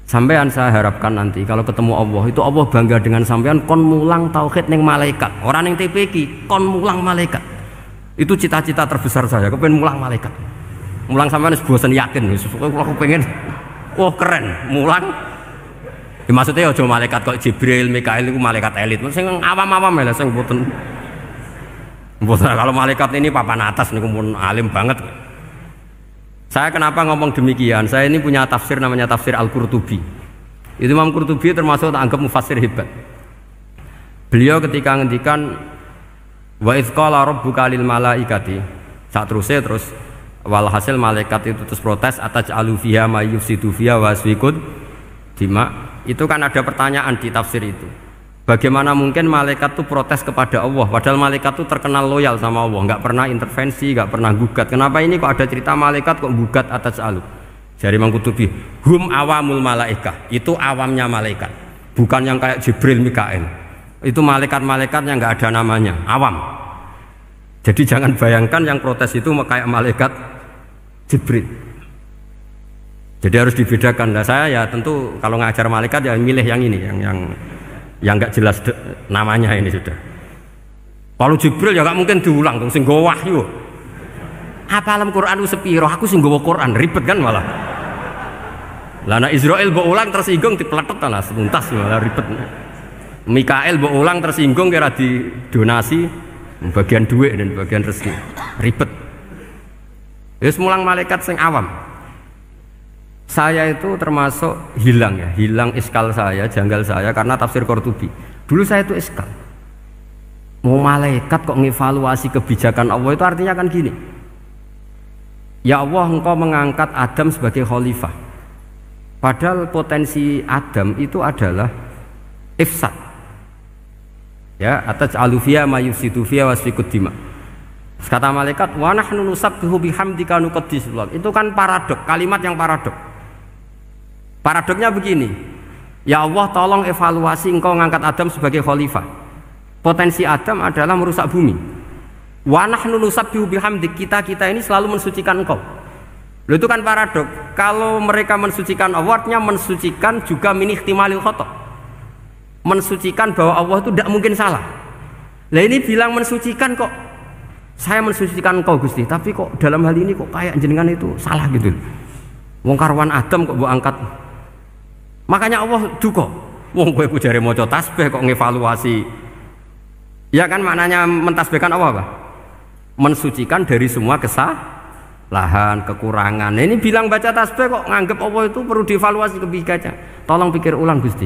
sampean saya harapkan nanti kalau ketemu Allah itu Allah bangga dengan sampean kon mulang tauhid neng malaikat. Orang neng TPK kon mulang malaikat. Itu cita-cita terbesar saya, kepengen mulang malaikat. Mulang sampean bosan yakin, pokoknya aku pengen wah keren, mulang Ya, maksudnya ya, ojo malaikat kalau Jibril, Mikail itu malaikat elit. maksudnya awam-awam ya, saya Bukan kalau malaikat ini papan atas nih kumpul alim banget. Saya kenapa ngomong demikian? Saya ini punya tafsir namanya tafsir Al-Qurtubi. Itu Imam Qurtubi termasuk anggap mufasir hebat. Beliau ketika ngendikan wa izqala rabbuka lil malaikati saat terusnya terus walhasil malaikat itu terus protes atas alufiha ma yufsidu fiha dima itu kan ada pertanyaan di tafsir itu Bagaimana mungkin malaikat tuh protes kepada Allah? Padahal malaikat tuh terkenal loyal sama Allah, nggak pernah intervensi, nggak pernah gugat. Kenapa ini kok ada cerita malaikat kok gugat atas alu? Jari Mangkutubi, hum awamul malaika, itu awamnya malaikat, bukan yang kayak Jibril Mikael. Itu malaikat-malaikat yang nggak ada namanya, awam. Jadi jangan bayangkan yang protes itu kayak malaikat Jibril. Jadi harus dibedakan. Nah, saya ya tentu kalau ngajar malaikat ya milih yang ini, yang yang yang nggak jelas namanya ini sudah kalau Jibril ya nggak mungkin diulang dong sing wahyu apa alam Quran itu sepiro aku sing Quran ribet kan malah lana Israel bawa ulang tersinggung dipeletet lah semuntas malah ribet Mikael bawa ulang tersinggung kira di donasi bagian duit dan bagian rezeki ribet ya semulang malaikat sing awam saya itu termasuk hilang ya, hilang iskal saya, janggal saya karena tafsir Qurtubi. Dulu saya itu iskal. Mau malaikat kok ngevaluasi kebijakan Allah itu artinya kan gini. Ya Allah engkau mengangkat Adam sebagai khalifah. Padahal potensi Adam itu adalah ifsad. Ya, atas alufia mayusidu fiya wasfikut dima. Kata malaikat, "Wa nahnu nusabbihu bihamdika nuqaddis Itu kan paradok, kalimat yang paradok. Paradoknya begini, ya Allah tolong evaluasi engkau ngangkat Adam sebagai khalifah. Potensi Adam adalah merusak bumi. Wanah nunusab bihamdik kita kita ini selalu mensucikan engkau. Lalu itu kan paradok. Kalau mereka mensucikan awardnya mensucikan juga min ihtimalil khotok. Mensucikan bahwa Allah itu tidak mungkin salah. Lah ini bilang mensucikan kok saya mensucikan engkau Gusti, tapi kok dalam hal ini kok kayak jenengan itu salah gitu. Wong karwan Adam kok buat angkat Makanya Allah duka. Wong kowe ku jare maca tasbih kok ngevaluasi. Ya kan maknanya mentasbihkan Allah apa? Mensucikan dari semua kesah, lahan, kekurangan. Nah, ini bilang baca tasbih kok nganggep Allah itu perlu dievaluasi kebijakannya. Tolong pikir ulang Gusti.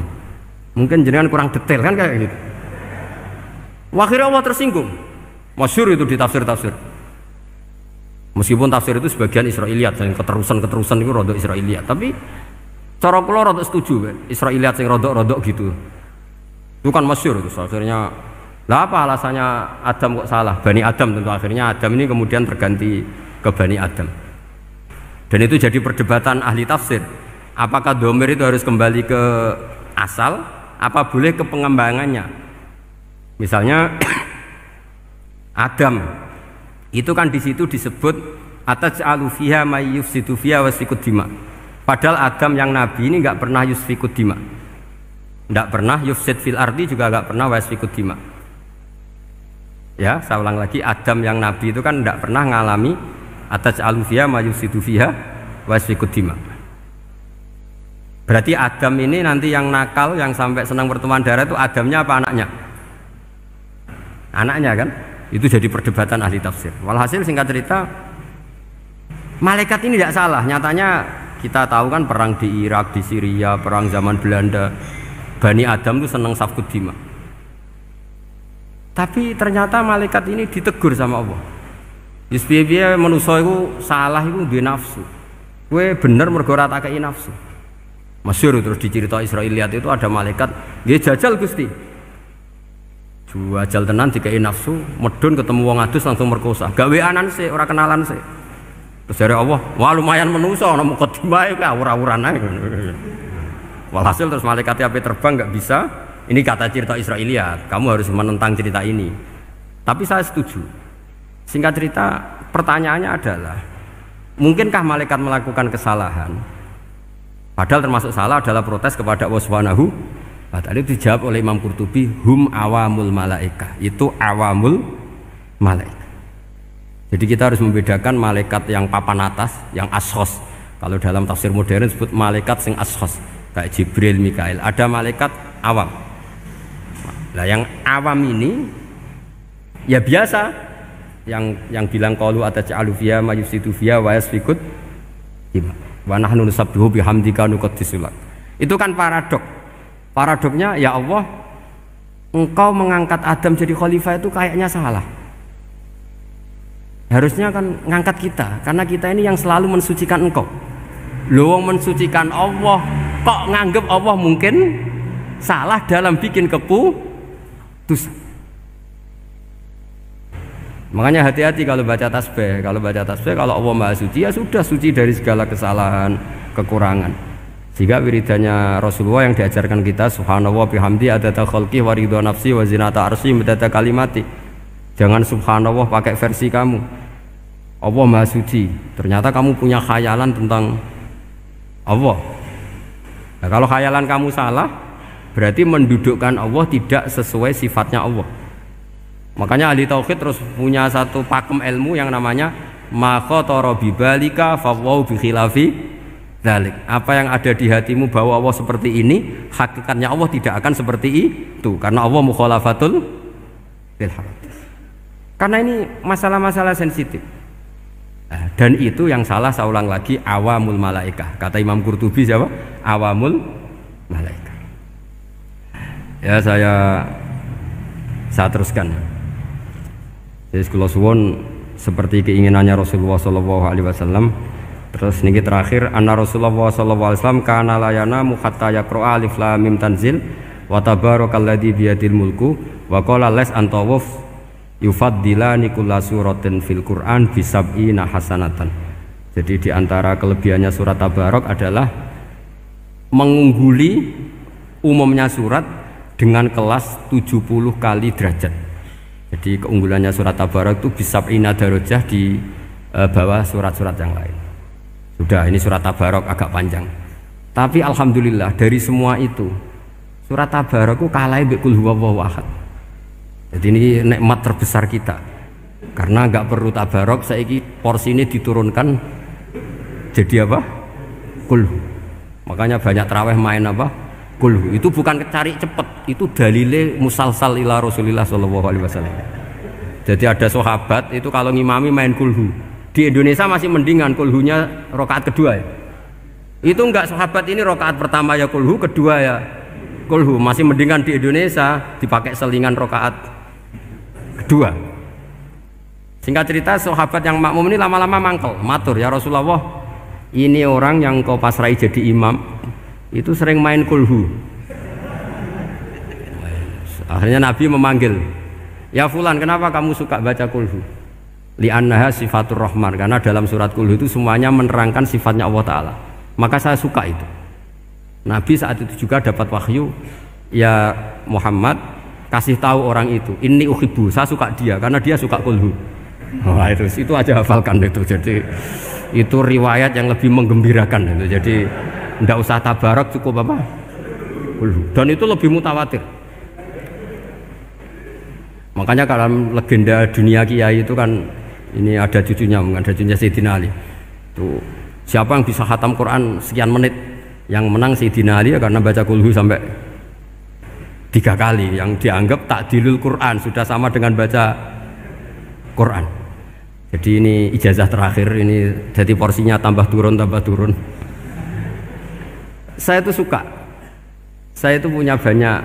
Mungkin jenengan kurang detail kan kayak gitu. Akhirnya Allah tersinggung. Masyur itu di tafsir-tafsir. Meskipun tafsir itu sebagian Israeliat dan keterusan-keterusan itu rodo Israeliat, tapi Cara kula rada setuju kan, Israeliat sing rodok-rodok gitu. Itu kan masyur itu akhirnya lah apa alasannya Adam kok salah? Bani Adam tentu akhirnya Adam ini kemudian berganti ke Bani Adam. Dan itu jadi perdebatan ahli tafsir. Apakah domir itu harus kembali ke asal? Apa boleh ke pengembangannya? Misalnya (clears throat) Adam itu kan di situ disebut atas alufiha mayyuf situfiah wasikut dima' Padahal Adam yang Nabi ini nggak pernah yusfikut dima, nggak pernah yufsid fil ardi juga nggak pernah wasfikut dima. Ya, saya ulang lagi, Adam yang Nabi itu kan nggak pernah ngalami atas alufia mayusidu fiha wasfikut dima. Berarti Adam ini nanti yang nakal, yang sampai senang berteman darah itu Adamnya apa anaknya? Anaknya kan? Itu jadi perdebatan ahli tafsir. Walhasil singkat cerita, malaikat ini tidak salah. Nyatanya kita tahu kan perang di Irak, di Syria, perang zaman Belanda. Bani Adam itu senang safkut dima. Tapi ternyata malaikat ini ditegur sama Allah. Yus manusia itu salah itu di nafsu. Kue bener mergora tak takeki nafsu. Masyur terus dicerita Israeliat itu ada malaikat, dia jajal Gusti. Jual tenan tiga nafsu, medun ketemu wong adus langsung merkosa. Gawe anan sih, orang kenalan sih. Terus dari Allah, wah lumayan menuso, namun kotimai kayak ah, awur-awuran aja. Walhasil terus malaikat api terbang nggak bisa. Ini kata cerita Israeliat, kamu harus menentang cerita ini. Tapi saya setuju. Singkat cerita, pertanyaannya adalah, mungkinkah malaikat melakukan kesalahan? Padahal termasuk salah adalah protes kepada Allah Subhanahu Padahal itu dijawab oleh Imam Qurtubi, hum awamul malaika. Itu awamul malaika. Jadi kita harus membedakan malaikat yang papan atas, yang ashos. Kalau dalam tafsir modern disebut malaikat sing ashos, kayak Jibril, Mikail. Ada malaikat awam. Nah, yang awam ini ya biasa yang yang bilang kalu ada fiha majusituvia wayas fikut, wa yasfikut bihamdika Itu kan paradok. Paradoknya ya Allah engkau mengangkat Adam jadi khalifah itu kayaknya salah Harusnya kan ngangkat kita karena kita ini yang selalu mensucikan engkau. loh mensucikan Allah kok nganggep Allah mungkin salah dalam bikin terus Makanya hati-hati kalau baca tasbih. Kalau baca tasbih kalau Allah Maha Suci ya sudah suci dari segala kesalahan, kekurangan. Sehingga wiridannya Rasulullah yang diajarkan kita Subhanallah bihamdi adata khulki waridu nafsi wa zinata arsi kalimati Jangan subhanallah pakai versi kamu Allah Maha Suci. Ternyata kamu punya khayalan tentang Allah. Nah, kalau khayalan kamu salah, berarti mendudukkan Allah tidak sesuai sifatnya Allah. Makanya ahli tauhid terus punya satu pakem ilmu yang namanya maka bibalika balika fawau bikhilafi dalik. Apa yang ada di hatimu bahwa Allah seperti ini, hakikatnya Allah tidak akan seperti itu karena Allah mukhalafatul bil Karena ini masalah-masalah sensitif. Eh, dan itu yang salah saya ulang lagi awamul malaikah. Kata Imam Qurtubi siapa? Awamul malaikah. Ya saya saya teruskan. Jadi kalau suwon seperti keinginannya Rasulullah Shallallahu Alaihi Wasallam. Terus niki terakhir anna Rasulullah Shallallahu Alaihi Wasallam kana layana muhatta pro alif lam mim tanzil wa tabarakalladzi biyadil mulku wa les antawuf yufaddilani kulla suratin fil Qur'an bisab'ina hasanatan. Jadi di antara kelebihannya surat Tabarok adalah mengungguli umumnya surat dengan kelas 70 kali derajat. Jadi keunggulannya surat Tabarok itu bisab'ina darujah di eh, bawah surat-surat yang lain. Sudah ini surat Tabarok agak panjang. Tapi alhamdulillah dari semua itu surat Tabarok itu kalah bikul kul wahad wa jadi ini nikmat terbesar kita. Karena nggak perlu tabarok, saya ini porsi ini diturunkan jadi apa? Kulhu. Makanya banyak teraweh main apa? Kulhu. Itu bukan cari cepet, itu dalile musalsal ila Rasulillah sallallahu Alaihi Wasallam. Jadi ada sahabat itu kalau ngimami main kulhu. Di Indonesia masih mendingan kulhunya rokaat kedua ya. Itu enggak sahabat ini rokaat pertama ya kulhu, kedua ya kulhu. Masih mendingan di Indonesia dipakai selingan rokaat kedua singkat cerita sahabat yang makmum ini lama-lama mangkel matur ya Rasulullah ini orang yang kau pasrai jadi imam itu sering main kulhu akhirnya Nabi memanggil ya fulan kenapa kamu suka baca kulhu li'annaha sifatur rahman karena dalam surat kulhu itu semuanya menerangkan sifatnya Allah Ta'ala maka saya suka itu Nabi saat itu juga dapat wahyu ya Muhammad kasih tahu orang itu ini uhibu saya suka dia karena dia suka kulhu oh, itu itu aja hafalkan itu jadi itu riwayat yang lebih menggembirakan itu jadi tidak usah tabarak cukup apa kulhu dan itu lebih mutawatir makanya kalau legenda dunia kiai itu kan ini ada cucunya ada cucunya Sayyidina Ali itu siapa yang bisa hatam Quran sekian menit yang menang Sayyidina Ali ya karena baca kulhu sampai tiga kali yang dianggap tak dilul Quran sudah sama dengan baca Quran jadi ini ijazah terakhir ini jadi porsinya tambah turun tambah turun saya itu suka saya itu punya banyak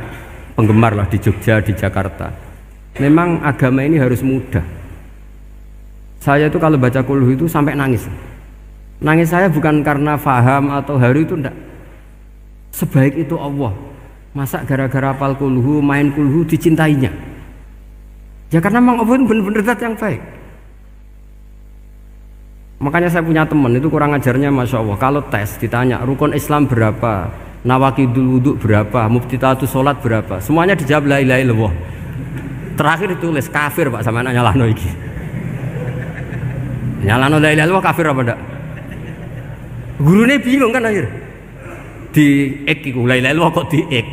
penggemar lah di Jogja di Jakarta memang agama ini harus mudah saya itu kalau baca kuluh itu sampai nangis nangis saya bukan karena faham atau hari itu enggak sebaik itu Allah Masa gara-gara apal kulhu, main kulhu dicintainya? Ya karena Mang Owen benar bener zat yang baik. Makanya saya punya teman itu kurang ajarnya Masya Allah Kalau tes ditanya rukun Islam berapa Nawakidul wudhu berapa mufti Mubtitatu sholat berapa Semuanya dijawab la ilaha illallah Terakhir ditulis kafir pak sama anaknya lano iki Nyalano la ilaha kafir apa enggak Gurunya bingung kan akhir Di ek iku la ilaha kok di ek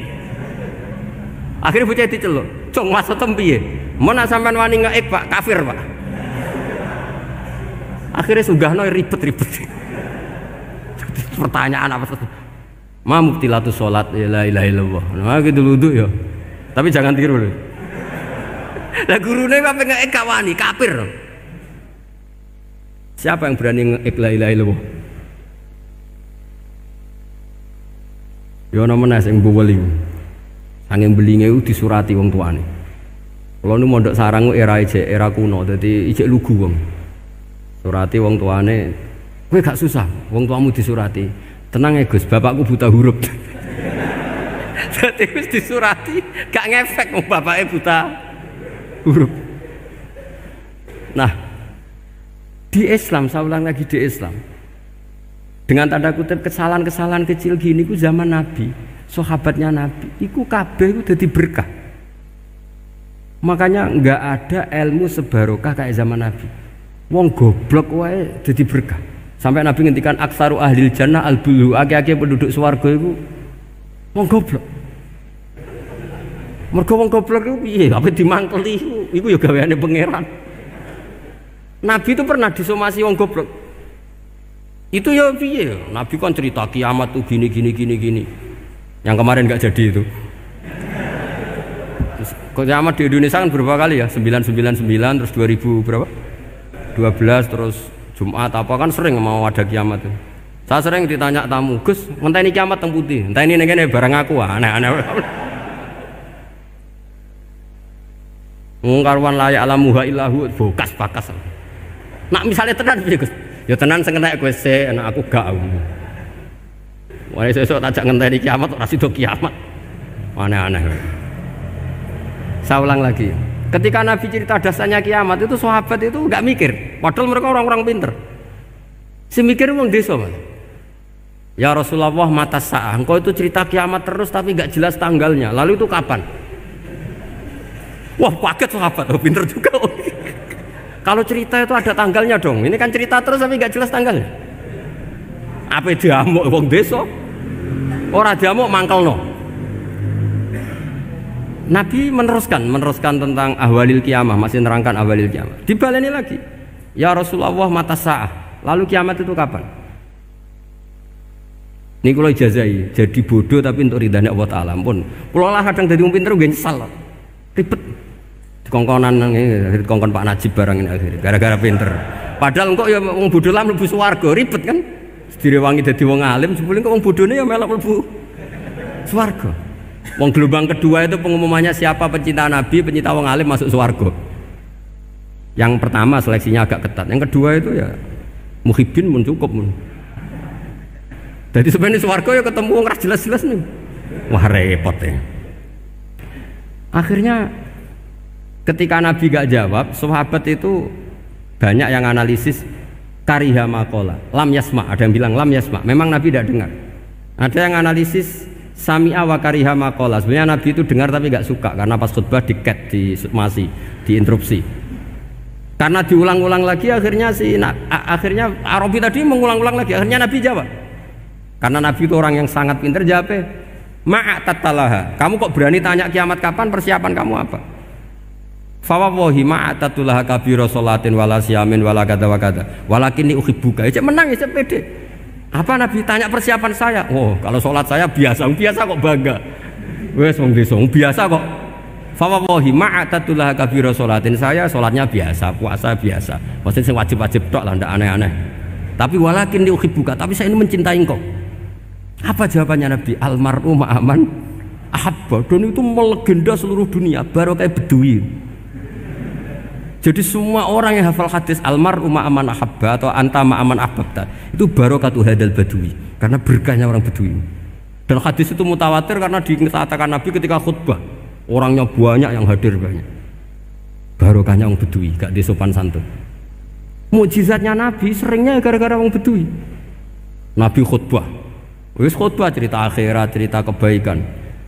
akhirnya bocah diceluk cong masa tempi ya mana sampean wani ngeek pak kafir pak akhirnya sugahno ribet-ribet pertanyaan apa tuh ma mubtilatu sholat ya la ilah nah gitu ludu ya tapi jangan tiru loh lah gurune apa ngeek wani kafir siapa yang berani ngeek la ilah illallah Yo ya, ana menes sing Angin belinge itu disurati wong tuane. Kalau nu mondok sarang era ije era kuno, jadi ije lugu wong. Surati wong tuane, gue gak susah. Wong tuamu disurati. Tenang ya Gus, bapakku buta huruf. Jadi (laughs) gus disurati, gak ngefek wong bapaknya buta huruf. Nah, di Islam, saya ulang lagi di Islam, dengan tanda kutip kesalahan-kesalahan kecil gini ku zaman Nabi sahabatnya Nabi iku kabeh itu jadi berkah makanya nggak ada ilmu sebarokah kayak zaman Nabi wong goblok wae jadi berkah sampai Nabi ngintikan aksaru ahli jannah al bulu aki-aki penduduk swargo itu wong goblok mereka wong goblok itu iya, apa dimangkel itu iku juga ya gaweane pangeran Nabi itu pernah disomasi wong goblok itu ya iya, Nabi kan cerita kiamat tuh gini gini gini gini yang kemarin nggak jadi itu kiamat di Indonesia kan berapa kali ya 999 terus 2000 berapa 12 terus Jumat apa kan sering mau ada kiamat tuh. saya sering ditanya tamu Gus ini kiamat yang putih entah ini barang aku aneh-aneh Ngungkarwan layak alamuha ilahu bokas bakas. Nak misalnya tenan Gus? Ya tenan sing kena kowe enak aku gak aku. Wah, sesuk tajak ngenteni kiamat ora sido kiamat. Aneh-aneh. Saya ulang lagi. Ketika Nabi cerita dasarnya kiamat itu sahabat itu nggak mikir. Padahal mereka orang-orang pinter. Si mikir wong desa mas. Ya Rasulullah mata sah. Engkau itu cerita kiamat terus tapi nggak jelas tanggalnya. Lalu itu kapan? Wah paket sahabat, oh, pinter juga. (laughs) Kalau cerita itu ada tanggalnya dong. Ini kan cerita terus tapi nggak jelas tanggalnya. Apa mau uang desa? Orang Ora mangkel mangkelno. Nabi meneruskan, meneruskan tentang ahwalil kiamah, masih nerangkan ahwalil kiamah. Dibaleni lagi. Ya Rasulullah mata sah, Lalu kiamat itu kapan? Ini kalau jazai, jadi bodoh tapi untuk ridhani Allah Ta'ala pun. Kalau lah kadang jadi umpin terus gak nyesal. Ribet. Kongkonan ini, kongkon Pak Najib barang ini akhirnya. Gara-gara pinter. Padahal kok ya bodoh lah melibu suarga, ribet kan? wangi dadi wong alim sebelumnya kok wong bodone ya melok mlebu swarga. Wong gelombang kedua itu pengumumannya siapa pencinta nabi, pencinta wong alim masuk swarga. Yang pertama seleksinya agak ketat, yang kedua itu ya muhibbin pun cukup. Jadi sebenarnya swarga ya ketemu wong jelas-jelas nih. Wah repot ya. Akhirnya ketika Nabi gak jawab, sahabat itu banyak yang analisis kariha makola lam yasma ada yang bilang lam yasma memang Nabi tidak dengar ada yang analisis Sami awa kariha makola sebenarnya Nabi itu dengar tapi nggak suka karena pas khutbah diket di masih diinterupsi karena diulang-ulang lagi akhirnya si nah, akhirnya Arabi tadi mengulang-ulang lagi akhirnya Nabi jawab karena Nabi itu orang yang sangat pinter jawabnya tatalaha. kamu kok berani tanya kiamat kapan persiapan kamu apa Fawawahi ma'atatullah kabiro sholatin wala siamin wala kata wa kata Walakin ini buka, ya menang ya pede Apa Nabi tanya persiapan saya? Oh kalau sholat saya biasa, biasa kok bangga Wes wong desa, biasa kok Fawawahi ma'atatullah kabiro sholatin Saya sholatnya biasa, puasa biasa Maksudnya saya wajib-wajib tok lah, ndak aneh-aneh Tapi walakin ini buka, tapi saya ini mencintai engkau Apa jawabannya Nabi? Almarhum aman Ahabba, dan itu melegenda seluruh dunia Baru kayak beduin jadi semua orang yang hafal hadis almar umma aman ahabba atau ma aman ahabba itu barokatul hadal badui karena berkahnya orang badui. Dan hadis itu mutawatir karena dikatakan Nabi ketika khutbah orangnya banyak yang hadir banyak. Barokahnya orang badui gak disopan santun. Mujizatnya Nabi seringnya gara-gara orang badui. Nabi khutbah. Wis khutbah cerita akhirat, cerita kebaikan.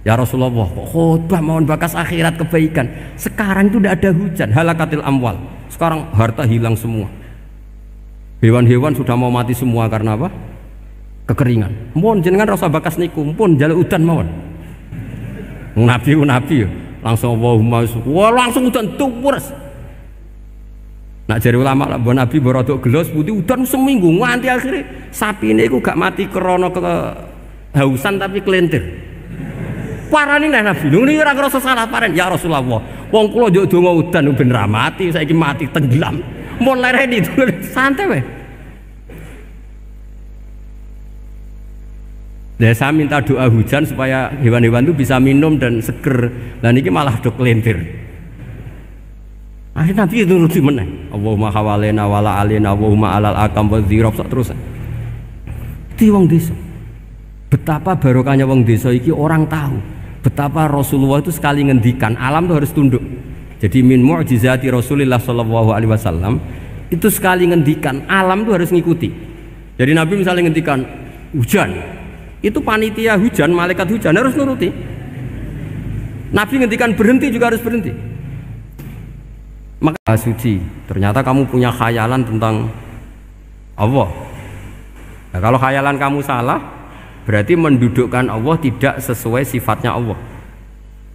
Ya Rasulullah, kok khutbah mohon bakas akhirat kebaikan. Sekarang itu tidak ada hujan, halakatil amwal. Sekarang harta hilang semua. Hewan-hewan sudah mau mati semua karena apa? Kekeringan. Mohon jenengan rasa bakas niku, pun jalan hutan mohon. Nabi nabi ya. langsung masuk. wah langsung hutan tumpuras. Nak jadi ulama lah buat nabi berodok gelos putih udan seminggu nganti akhirnya sapi ini aku gak mati krono hausan tapi kelentir. Parani nih Nabi, lu ini orang rasa salah paren. Ya Rasulullah, wong kulo jauh dongo udan ben ramati, saya mati tenggelam. Mau di itu santai weh. Desa saya minta doa hujan supaya hewan-hewan itu bisa minum dan seger. Dan ini malah dok lentir. Akhirnya nanti itu nanti meneng, Allahumma hawalena wala alena Allahumma alal akam wa zirab terus. Itu desa. Betapa barokahnya wong desa iki orang tahu. Betapa Rasulullah itu sekali ngendikan alam itu harus tunduk. Jadi min mu'jizati Rasulillah sallallahu alaihi wasallam itu sekali ngendikan alam itu harus ngikuti. Jadi Nabi misalnya ngendikan hujan, itu panitia hujan, malaikat hujan harus nuruti. Nabi ngendikan berhenti juga harus berhenti. Maka ah, suci, ternyata kamu punya khayalan tentang Allah. Nah, kalau khayalan kamu salah, Berarti mendudukkan Allah tidak sesuai sifatnya Allah.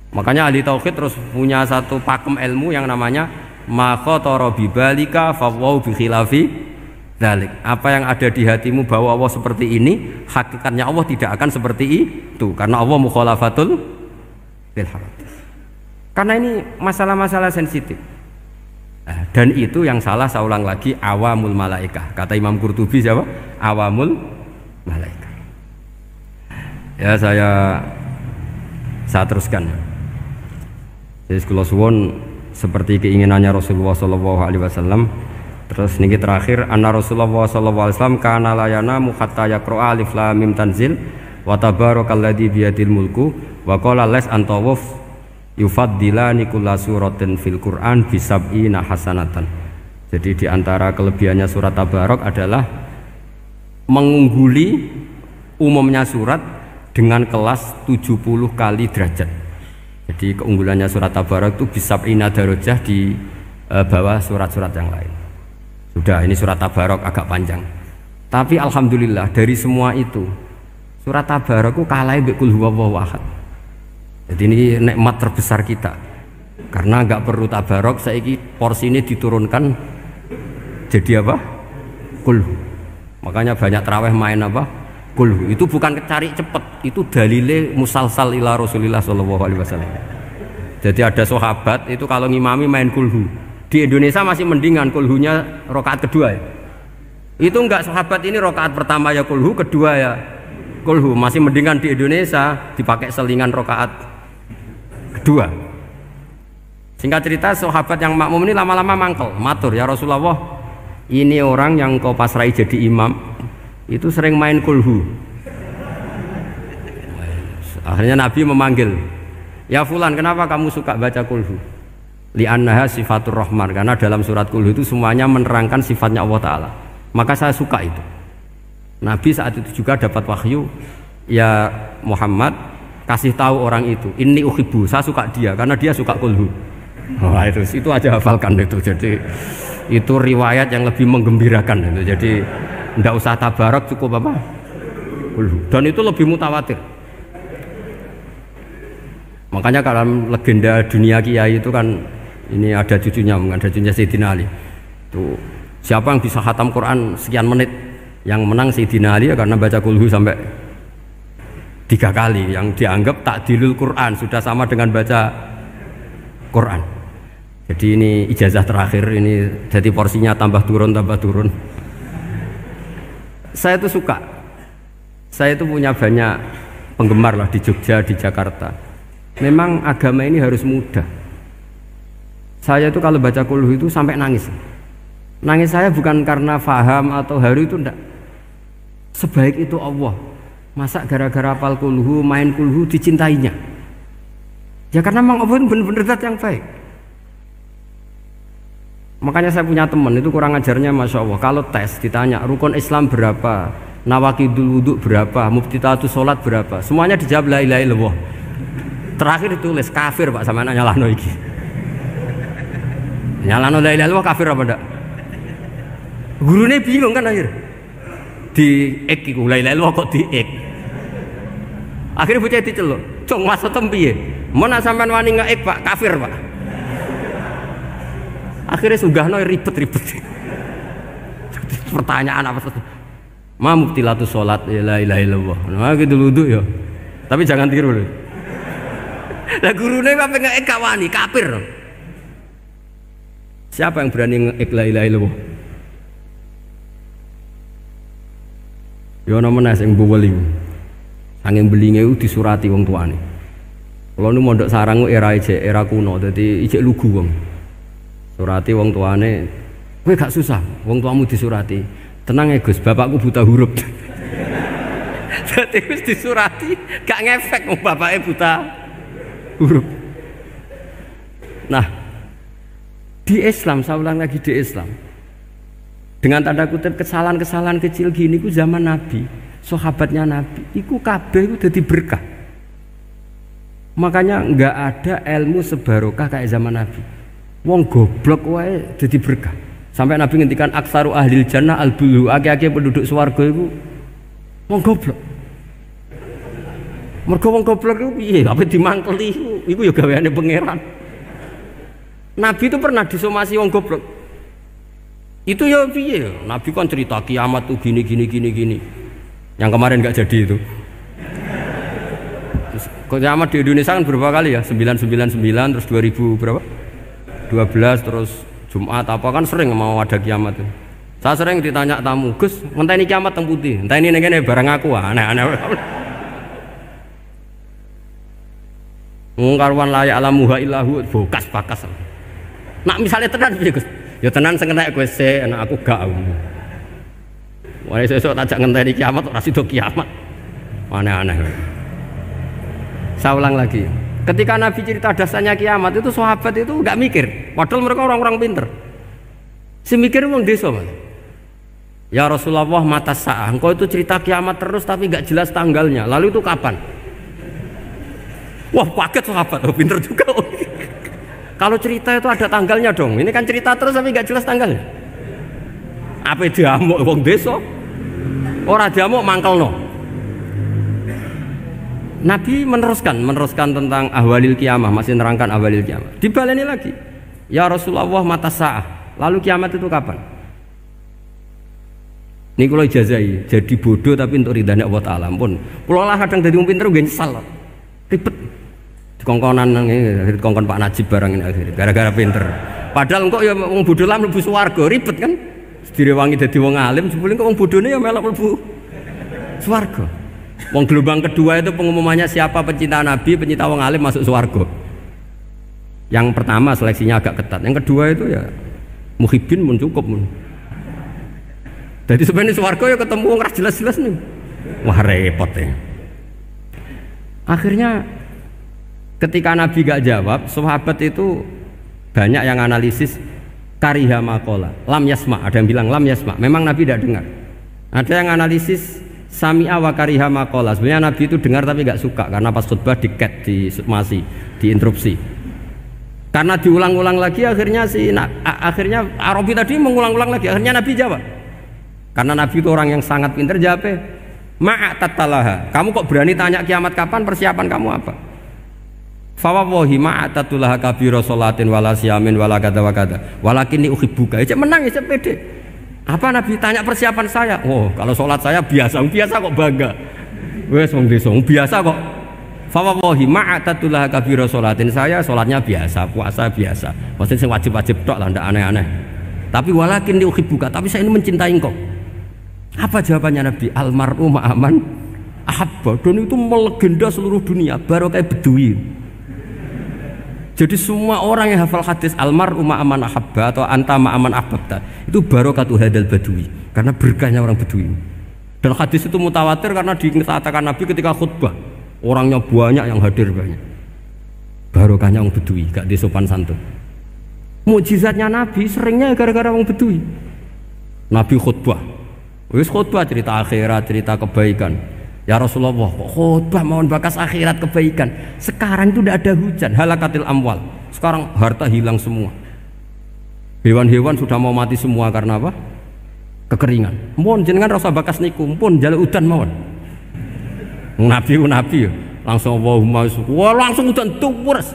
Makanya ahli tauhid terus punya satu pakem ilmu yang namanya makhotoro bibalika fawaw bikhilafi dalik. Apa yang ada di hatimu bahwa Allah seperti ini, hakikatnya Allah tidak akan seperti itu karena Allah mukhalafatul lil Karena ini masalah-masalah sensitif. Nah, dan itu yang salah saya ulang lagi awamul malaikah. Kata Imam Qurtubi siapa? Awamul malaikah ya saya saya teruskan jadi sekolah suwon seperti keinginannya Rasulullah Shallallahu Alaihi Wasallam terus niki terakhir anak Rasulullah Shallallahu Alaihi Wasallam karena layana muhatta kro alif lam mim tanzil wa tabarakalladzi biyadil mulku wa qala les antawuf dila kulla suratin fil Qur'an bisab'ina hasanatan jadi diantara kelebihannya surat Tabarok adalah mengungguli umumnya surat dengan kelas 70 kali derajat. Jadi keunggulannya surat Tabarok itu bisa ina darajah di e, bawah surat-surat yang lain. Sudah ini surat Tabarok agak panjang. Tapi alhamdulillah dari semua itu surat Tabarok itu kalah bikul wahad. Jadi ini nikmat terbesar kita. Karena nggak perlu tabarok, saya ini porsi ini diturunkan jadi apa? Kul. Makanya banyak traweh main apa? kulhu itu bukan cari cepet itu dalile musalsal ila rasulillah sallallahu alaihi wasallam jadi ada sahabat itu kalau ngimami main kulhu di Indonesia masih mendingan kulhunya rokaat kedua ya. itu enggak sahabat ini rokaat pertama ya kulhu kedua ya kulhu masih mendingan di Indonesia dipakai selingan rokaat kedua singkat cerita sahabat yang makmum ini lama-lama mangkel matur ya Rasulullah ini orang yang kau pasrai jadi imam itu sering main kulhu akhirnya Nabi memanggil ya fulan kenapa kamu suka baca kulhu Li annaha sifatur rahman karena dalam surat kulhu itu semuanya menerangkan sifatnya Allah Ta'ala maka saya suka itu Nabi saat itu juga dapat wahyu ya Muhammad kasih tahu orang itu ini uhibu saya suka dia karena dia suka kulhu Wah, itu, itu aja hafalkan itu jadi itu riwayat yang lebih menggembirakan itu jadi tidak usah tabarak cukup apa? Dan itu lebih mutawatir. Makanya kalau legenda dunia kiai itu kan ini ada cucunya, ada cucunya Sayyidina Ali. Itu siapa yang bisa hatam Quran sekian menit yang menang Sayyidina Ali ya karena baca kulhu sampai tiga kali yang dianggap tak dilul Quran sudah sama dengan baca Quran. Jadi ini ijazah terakhir ini jadi porsinya tambah turun tambah turun saya itu suka saya itu punya banyak penggemar lah di Jogja di Jakarta memang agama ini harus mudah saya itu kalau baca kuluh itu sampai nangis nangis saya bukan karena faham atau hari itu enggak sebaik itu Allah masa gara-gara apal kuluhu main kuluhu dicintainya ya karena memang Allah benar-benar yang baik Makanya saya punya teman itu kurang ajarnya Masya Allah Kalau tes ditanya rukun Islam berapa nawaki wudhu berapa Mubtitatu sholat berapa Semuanya dijawab la ilaha illallah Terakhir ditulis kafir pak sama nanya lano iki Nyalano la ilaha illallah kafir apa enggak Gurunya bingung kan akhir Di ek iku la ilaha illallah kok di ek Akhirnya bujai dicelok Cung masa tempi ya Mana sampean wani ngeek pak kafir pak Akhirnya sudah no ya ribet-ribet. Pertanyaan apa tuh? Ma mubtilatu sholat ya la ilaha illallah. Nah gitu ya. Tapi jangan tiru loh. Lah gurune apa pengen ekawani kafir. Siapa yang berani ngek la ilaha illallah? Yo nama nas yang bubeling, Angin belinge disurati wong tuane. Kalau nu mondok sarang era ijek era kuno, jadi ijek lugu wong surati wong tuane kowe gak susah wong tuamu disurati tenang ya Gus bapakku buta huruf (laughs) dadi gus disurati gak ngefek wong bapake buta huruf nah di Islam saya ulang lagi di Islam dengan tanda kutip kesalahan-kesalahan kecil gini ku zaman Nabi sahabatnya Nabi iku kabeh itu jadi berkah makanya nggak ada ilmu sebarokah kayak zaman Nabi Wong goblok wae jadi berkah. Sampai Nabi ngendikan aksaru ahli jannah al bulu, aki-aki penduduk swarga itu wong goblok. Mergo wong goblok itu iya, tapi dimangkeli itu? Iku ya gaweane pangeran. Nabi itu pernah disomasi wong goblok. Itu ya iya. Nabi kan cerita kiamat tuh gini gini gini gini. Yang kemarin nggak jadi itu. Terus, kiamat di Indonesia kan berapa kali ya? sembilan sembilan sembilan, terus dua ribu berapa? 12 terus Jumat apa kan sering mau ada kiamat itu. Saya sering ditanya tamu, Gus, entah ini kiamat teng putih, entah ning kene bareng aku, ah, aneh-aneh. Wong karwan layak alamuha illahu bokas bakas. Nak misalnya tenan piye, Gus? Ya tenan sing enak kowe sik, enak aku gak. Wah, sesuk tajak ngenteni kiamat ora sido kiamat. Aneh-aneh. Saya ulang lagi. Ketika Nabi cerita dasarnya kiamat itu sahabat itu nggak mikir. Padahal mereka orang-orang pinter. Si mikir wong desa malah. Ya Rasulullah mata sah. Engkau itu cerita kiamat terus tapi nggak jelas tanggalnya. Lalu itu kapan? Wah paket sahabat, oh, pinter juga. (laughs) Kalau cerita itu ada tanggalnya dong. Ini kan cerita terus tapi nggak jelas tanggalnya. Apa mau wong desa? mau mangkel no. Nabi meneruskan, meneruskan tentang ahwalil kiamah, masih nerangkan ahwalil kiamah. Dibaleni lagi. Ya Rasulullah mata sah Lalu kiamat itu kapan? Ini kalau ijazai, jadi bodoh tapi untuk ridhanya Allah Ta'ala pun. Kalau lah kadang jadi pinter gue nyesal. Ribet. Kongkonan di kongkon Pak Najib barang ini akhirnya, gara-gara pinter. Padahal kok ya orang bodoh lah melibu suarga, ribet kan? wangi jadi wong alim, sebelum engkau wong ya melok suarga. Wong gelombang kedua itu pengumumannya siapa pencinta Nabi, pencinta wong alim masuk swargo. Yang pertama seleksinya agak ketat, yang kedua itu ya muhibin pun cukup. Mun. Jadi sebenarnya swargo ya ketemu orang jelas-jelas nih. Wah repot ya. Akhirnya ketika Nabi gak jawab, sahabat itu banyak yang analisis kariha makola lam yasma ada yang bilang lam yasma memang Nabi tidak dengar ada yang analisis Sami awakariha makola. Sebenarnya Nabi itu dengar tapi nggak suka karena pas khutbah diket di masih diinterupsi. Karena diulang-ulang lagi akhirnya si nah, akhirnya Arabi tadi mengulang-ulang lagi akhirnya Nabi jawab. Karena Nabi itu orang yang sangat pintar jawab. Eh, Ma'at tatalaha. Kamu kok berani tanya kiamat kapan? Persiapan kamu apa? Fawawahi ma'atatulaha kabiro solatin wala siamin wala kata wakata Walakin ini uhibuka. Ya menang ya pede. Apa Nabi tanya persiapan saya? Oh, kalau sholat saya biasa, biasa kok bangga. Wes wong desa, biasa kok. Fa wallahi ma'atatullah kabira sholatin saya sholatnya biasa, puasa biasa. Maksudnya sing wajib-wajib tok lah ndak aneh-aneh. Tapi walakin diukir buka, tapi saya ini mencintai engkau. Apa jawabannya Nabi? Almarhum ma'aman ahabba. Dan itu melegenda seluruh dunia, barokah kayak beduin. Jadi semua orang yang hafal hadis almar umma aman ahabba atau ma aman ahabba itu tuh hadal badui karena berkahnya orang badui. Dan hadis itu mutawatir karena dikatakan Nabi ketika khutbah orangnya banyak yang hadir banyak. Barokahnya orang bedui, gak disopan santun. Mujizatnya Nabi seringnya gara-gara orang bedui. Nabi khutbah, wis khutbah cerita akhirat, cerita kebaikan Ya Rasulullah, kok khutbah mohon bakas akhirat kebaikan. Sekarang itu tidak ada hujan, halakatil amwal. Sekarang harta hilang semua. Hewan-hewan sudah mau mati semua karena apa? Kekeringan. Mohon jenengan rasa bakas niku, pun jalan hujan mohon. Nabi nabi langsung Langsung Allahumma wah langsung tuh tupures.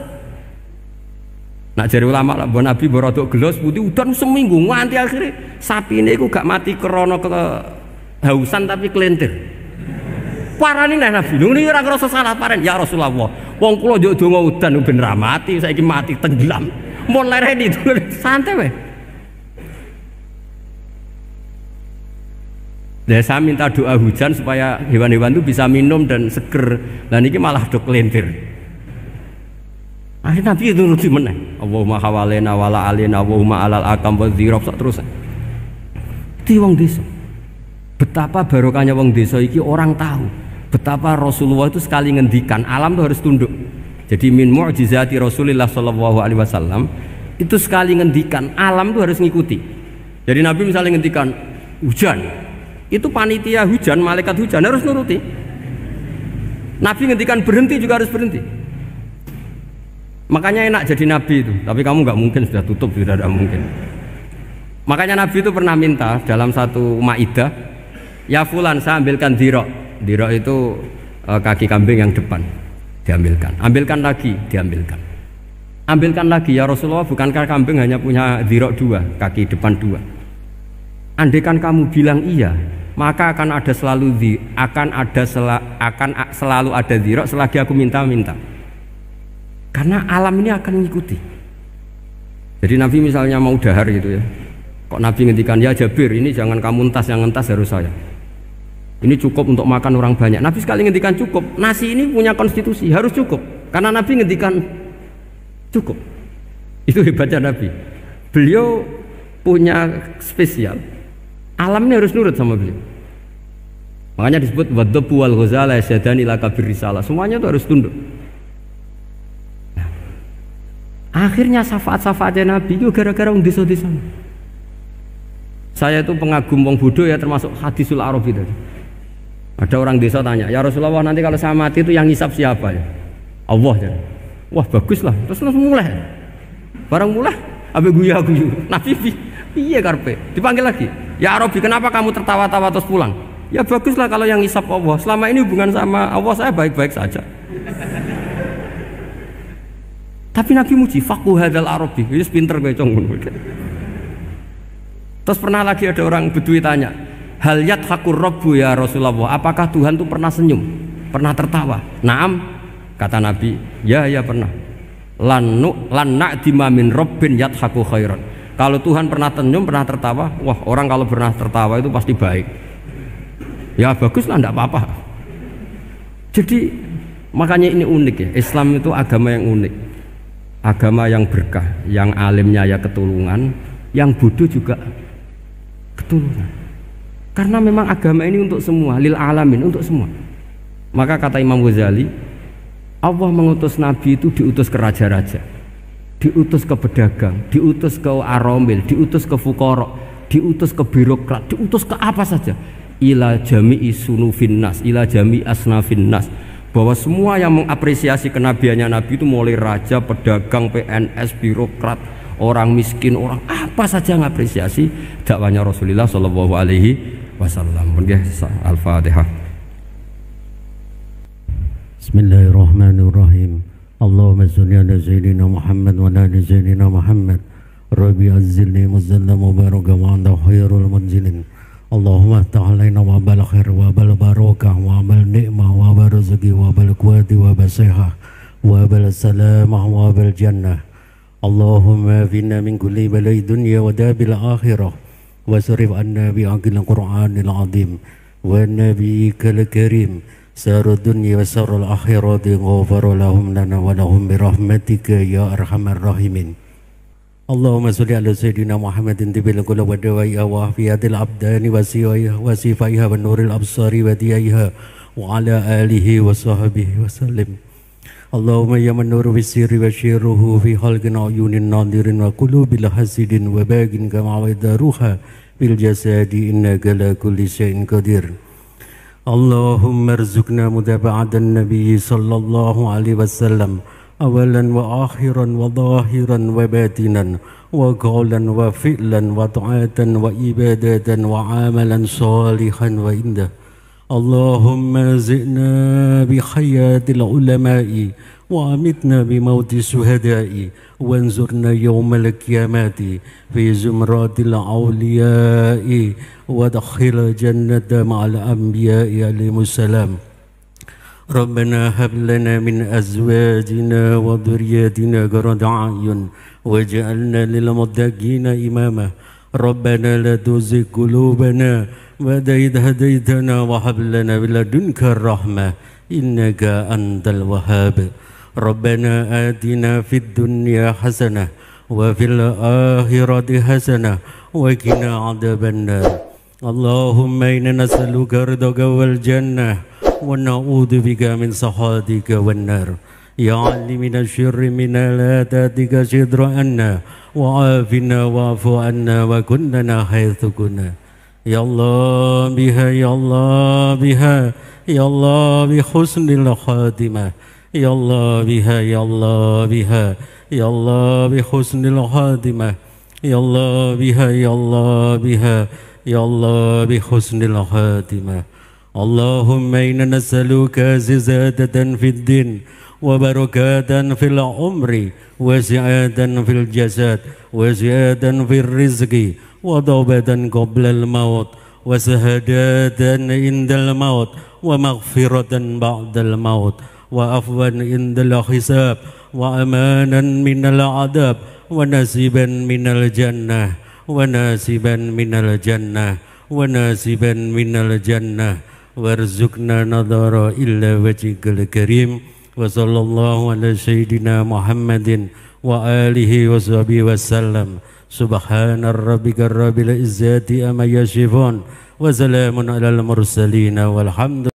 Nak jadi ulama lah, buat Nabi beraduk gelos putih hutan seminggu nganti akhirnya sapi ini gak mati kerono kehausan tapi kelentir Parani ini Nabi, ini ora ngrasa salah paren ya Rasulullah. Wong kula njuk donga udan ben ra mati, saiki mati tenggelam. Mun itu santai wae. Ya saya minta doa hujan supaya hewan-hewan itu bisa minum dan seger. Dan ini malah do kelentir. Akhirnya Nabi itu rugi meneh. Allahumma hawalena wala alena Allahumma alal akam wa dhirab terus. Di wong desa. Betapa barokahnya wong desa iki orang tahu. Betapa Rasulullah itu sekali ngendikan alam itu harus tunduk. Jadi min mu'jizati Rasulullah sallallahu alaihi wasallam itu sekali ngendikan alam itu harus ngikuti. Jadi Nabi misalnya ngendikan hujan. Itu panitia hujan, malaikat hujan harus nuruti. Nabi ngendikan berhenti juga harus berhenti. Makanya enak jadi nabi itu, tapi kamu nggak mungkin sudah tutup sudah tidak mungkin. Makanya nabi itu pernah minta dalam satu maidah, ya fulan saya ambilkan dirok dirok itu uh, kaki kambing yang depan diambilkan ambilkan lagi diambilkan ambilkan lagi ya Rasulullah bukankah kambing hanya punya dirok dua kaki depan dua andekan kamu bilang iya maka akan ada selalu di akan ada sel, akan selalu ada dirok selagi aku minta-minta karena alam ini akan mengikuti jadi Nabi misalnya mau dahar gitu ya kok Nabi ngendikan ya Jabir ini jangan kamu entas yang entas harus saya ini cukup untuk makan orang banyak. Nabi sekali ngendikan cukup. Nasi ini punya konstitusi, harus cukup. Karena Nabi ngendikan cukup. (laughs) Itu hebatnya Nabi. Beliau punya spesial. Alam ini harus nurut sama beliau. Makanya disebut wadzabu wal ghazala yasyadani lakabir risalah. Semuanya itu harus tunduk. Nah. akhirnya syafaat-syafaatnya Nabi itu gara-gara wong desa Saya itu pengagum wong bodoh ya termasuk hadisul arabi tadi. Ada orang desa tanya, ya Rasulullah nanti kalau saya mati itu yang ngisap siapa ya? Allah ya. Wah lah. Terus langsung mulai. Barang mulai, abe guya guyu. Nabi iya karpe? Dipanggil lagi. Ya Arabi, kenapa kamu tertawa-tawa terus pulang? Ya bagus lah kalau yang ngisap Allah. Selama ini hubungan sama Allah saya baik-baik saja. Tapi Nabi muji fakuh hadal Arabi, wis pinter kowe cong Terus pernah lagi ada orang Bedui tanya, hal fakur Robbu ya Rasulullah apakah Tuhan tuh pernah senyum pernah tertawa naam kata Nabi ya ya pernah Lanu Lanak dimamin Robin yat yadhaku khairan kalau Tuhan pernah senyum pernah tertawa wah orang kalau pernah tertawa itu pasti baik ya bagus lah apa-apa jadi makanya ini unik ya Islam itu agama yang unik agama yang berkah yang alimnya ya ketulungan yang bodoh juga ketulungan karena memang agama ini untuk semua, lil alamin untuk semua. Maka kata Imam Ghazali, Allah mengutus nabi itu diutus ke raja-raja, diutus ke pedagang, diutus ke aromil, diutus ke fukorok, diutus ke birokrat, diutus ke apa saja. Ila jami isunu finnas, ila jami asna finnas. Bahwa semua yang mengapresiasi kenabiannya nabi itu mulai raja, pedagang, PNS, birokrat, orang miskin, orang apa saja yang mengapresiasi dakwahnya Rasulullah Shallallahu Alaihi وسلم الفاتحة بسم الله الرحمن الرحيم اللهم صل على سيدنا محمد وعلى آل سيدنا محمد ربي أنزلني منزلا مباركا وأنت خير المنزلين اللهم افتح علينا وابا الخير وابا البركة وابا النعمة وابا الرزق وابا القوة وابا الصحة وابا السلامة وابا الجنة اللهم فينا من كل بلاء الدنيا وداب الآخرة وصرف عنا بعقل القرآن العظيم ونبيك الكريم سار الدنيا وسار الآخرة غفر لهم لنا ولهم برحمتك يا أرحم الراحمين اللهم صل على سيدنا محمد طب القلوب ودوائها وعافية الأبدان وصفائها ونور الأبصار وديائها وعلى آله وصحبه وسلم اللهم يا من نور بالسر وشيره في خلق عيون ناظر وقلوب الحسد وباق كما ويد روحا بالجسد إنك على كل شيء قدير اللهم ارزقنا متابعة النبي صلى الله عليه وسلم أولا وآخرا وظاهرا وباتنا وقولا وفعلا وطاعة وعبادة وعملا صالحا وإنده اللهم زئنا بحياة العلماء وأمتنا بموت الشهداء وانظرنا يوم القيامة في زمرات الأولياء ودخل جنة مع الأنبياء عليهم السلام ربنا هب لنا من أزواجنا وذرياتنا قرة أعين واجعلنا للمتقين إماما ربنا لا تزغ قلوبنا وديد هديتنا وهب لنا من الرحمة إنك أنت الوهاب ربنا آتنا في الدنيا حسنة وفي الآخرة حسنة وكنا عذاب النار اللهم إنا نسألك رضاك والجنة ونعوذ بك من سخطك والنار يا علمنا الشر من لا تاتك شدر عنا وعافنا واعف عنا وكننا حيث كنا الله بها الله بها الله بحسن الخاتمة الله بها الله بها الله بحسن الخاتمة الله بها الله بها الله بحسن الخاتمة اللهم إنا نسألك زيادة في الدين وبركاتا في العمر وزيادة في الجسد وزيادة في الرزق وضوبة قبل الموت وسهدادا عند الموت ومغفرة بعد الموت وعفوا عند الحساب وأمانا من العذاب ونسبا من الجنة وناسبا من الجنة وناسبا من الجنة وارزقنا نظر إلا وجهك الكريم وصلى الله على سيدنا محمد وآله وصحبه وسلم سبحان ربك رب العزة أما يصفون وسلام على المرسلين والحمد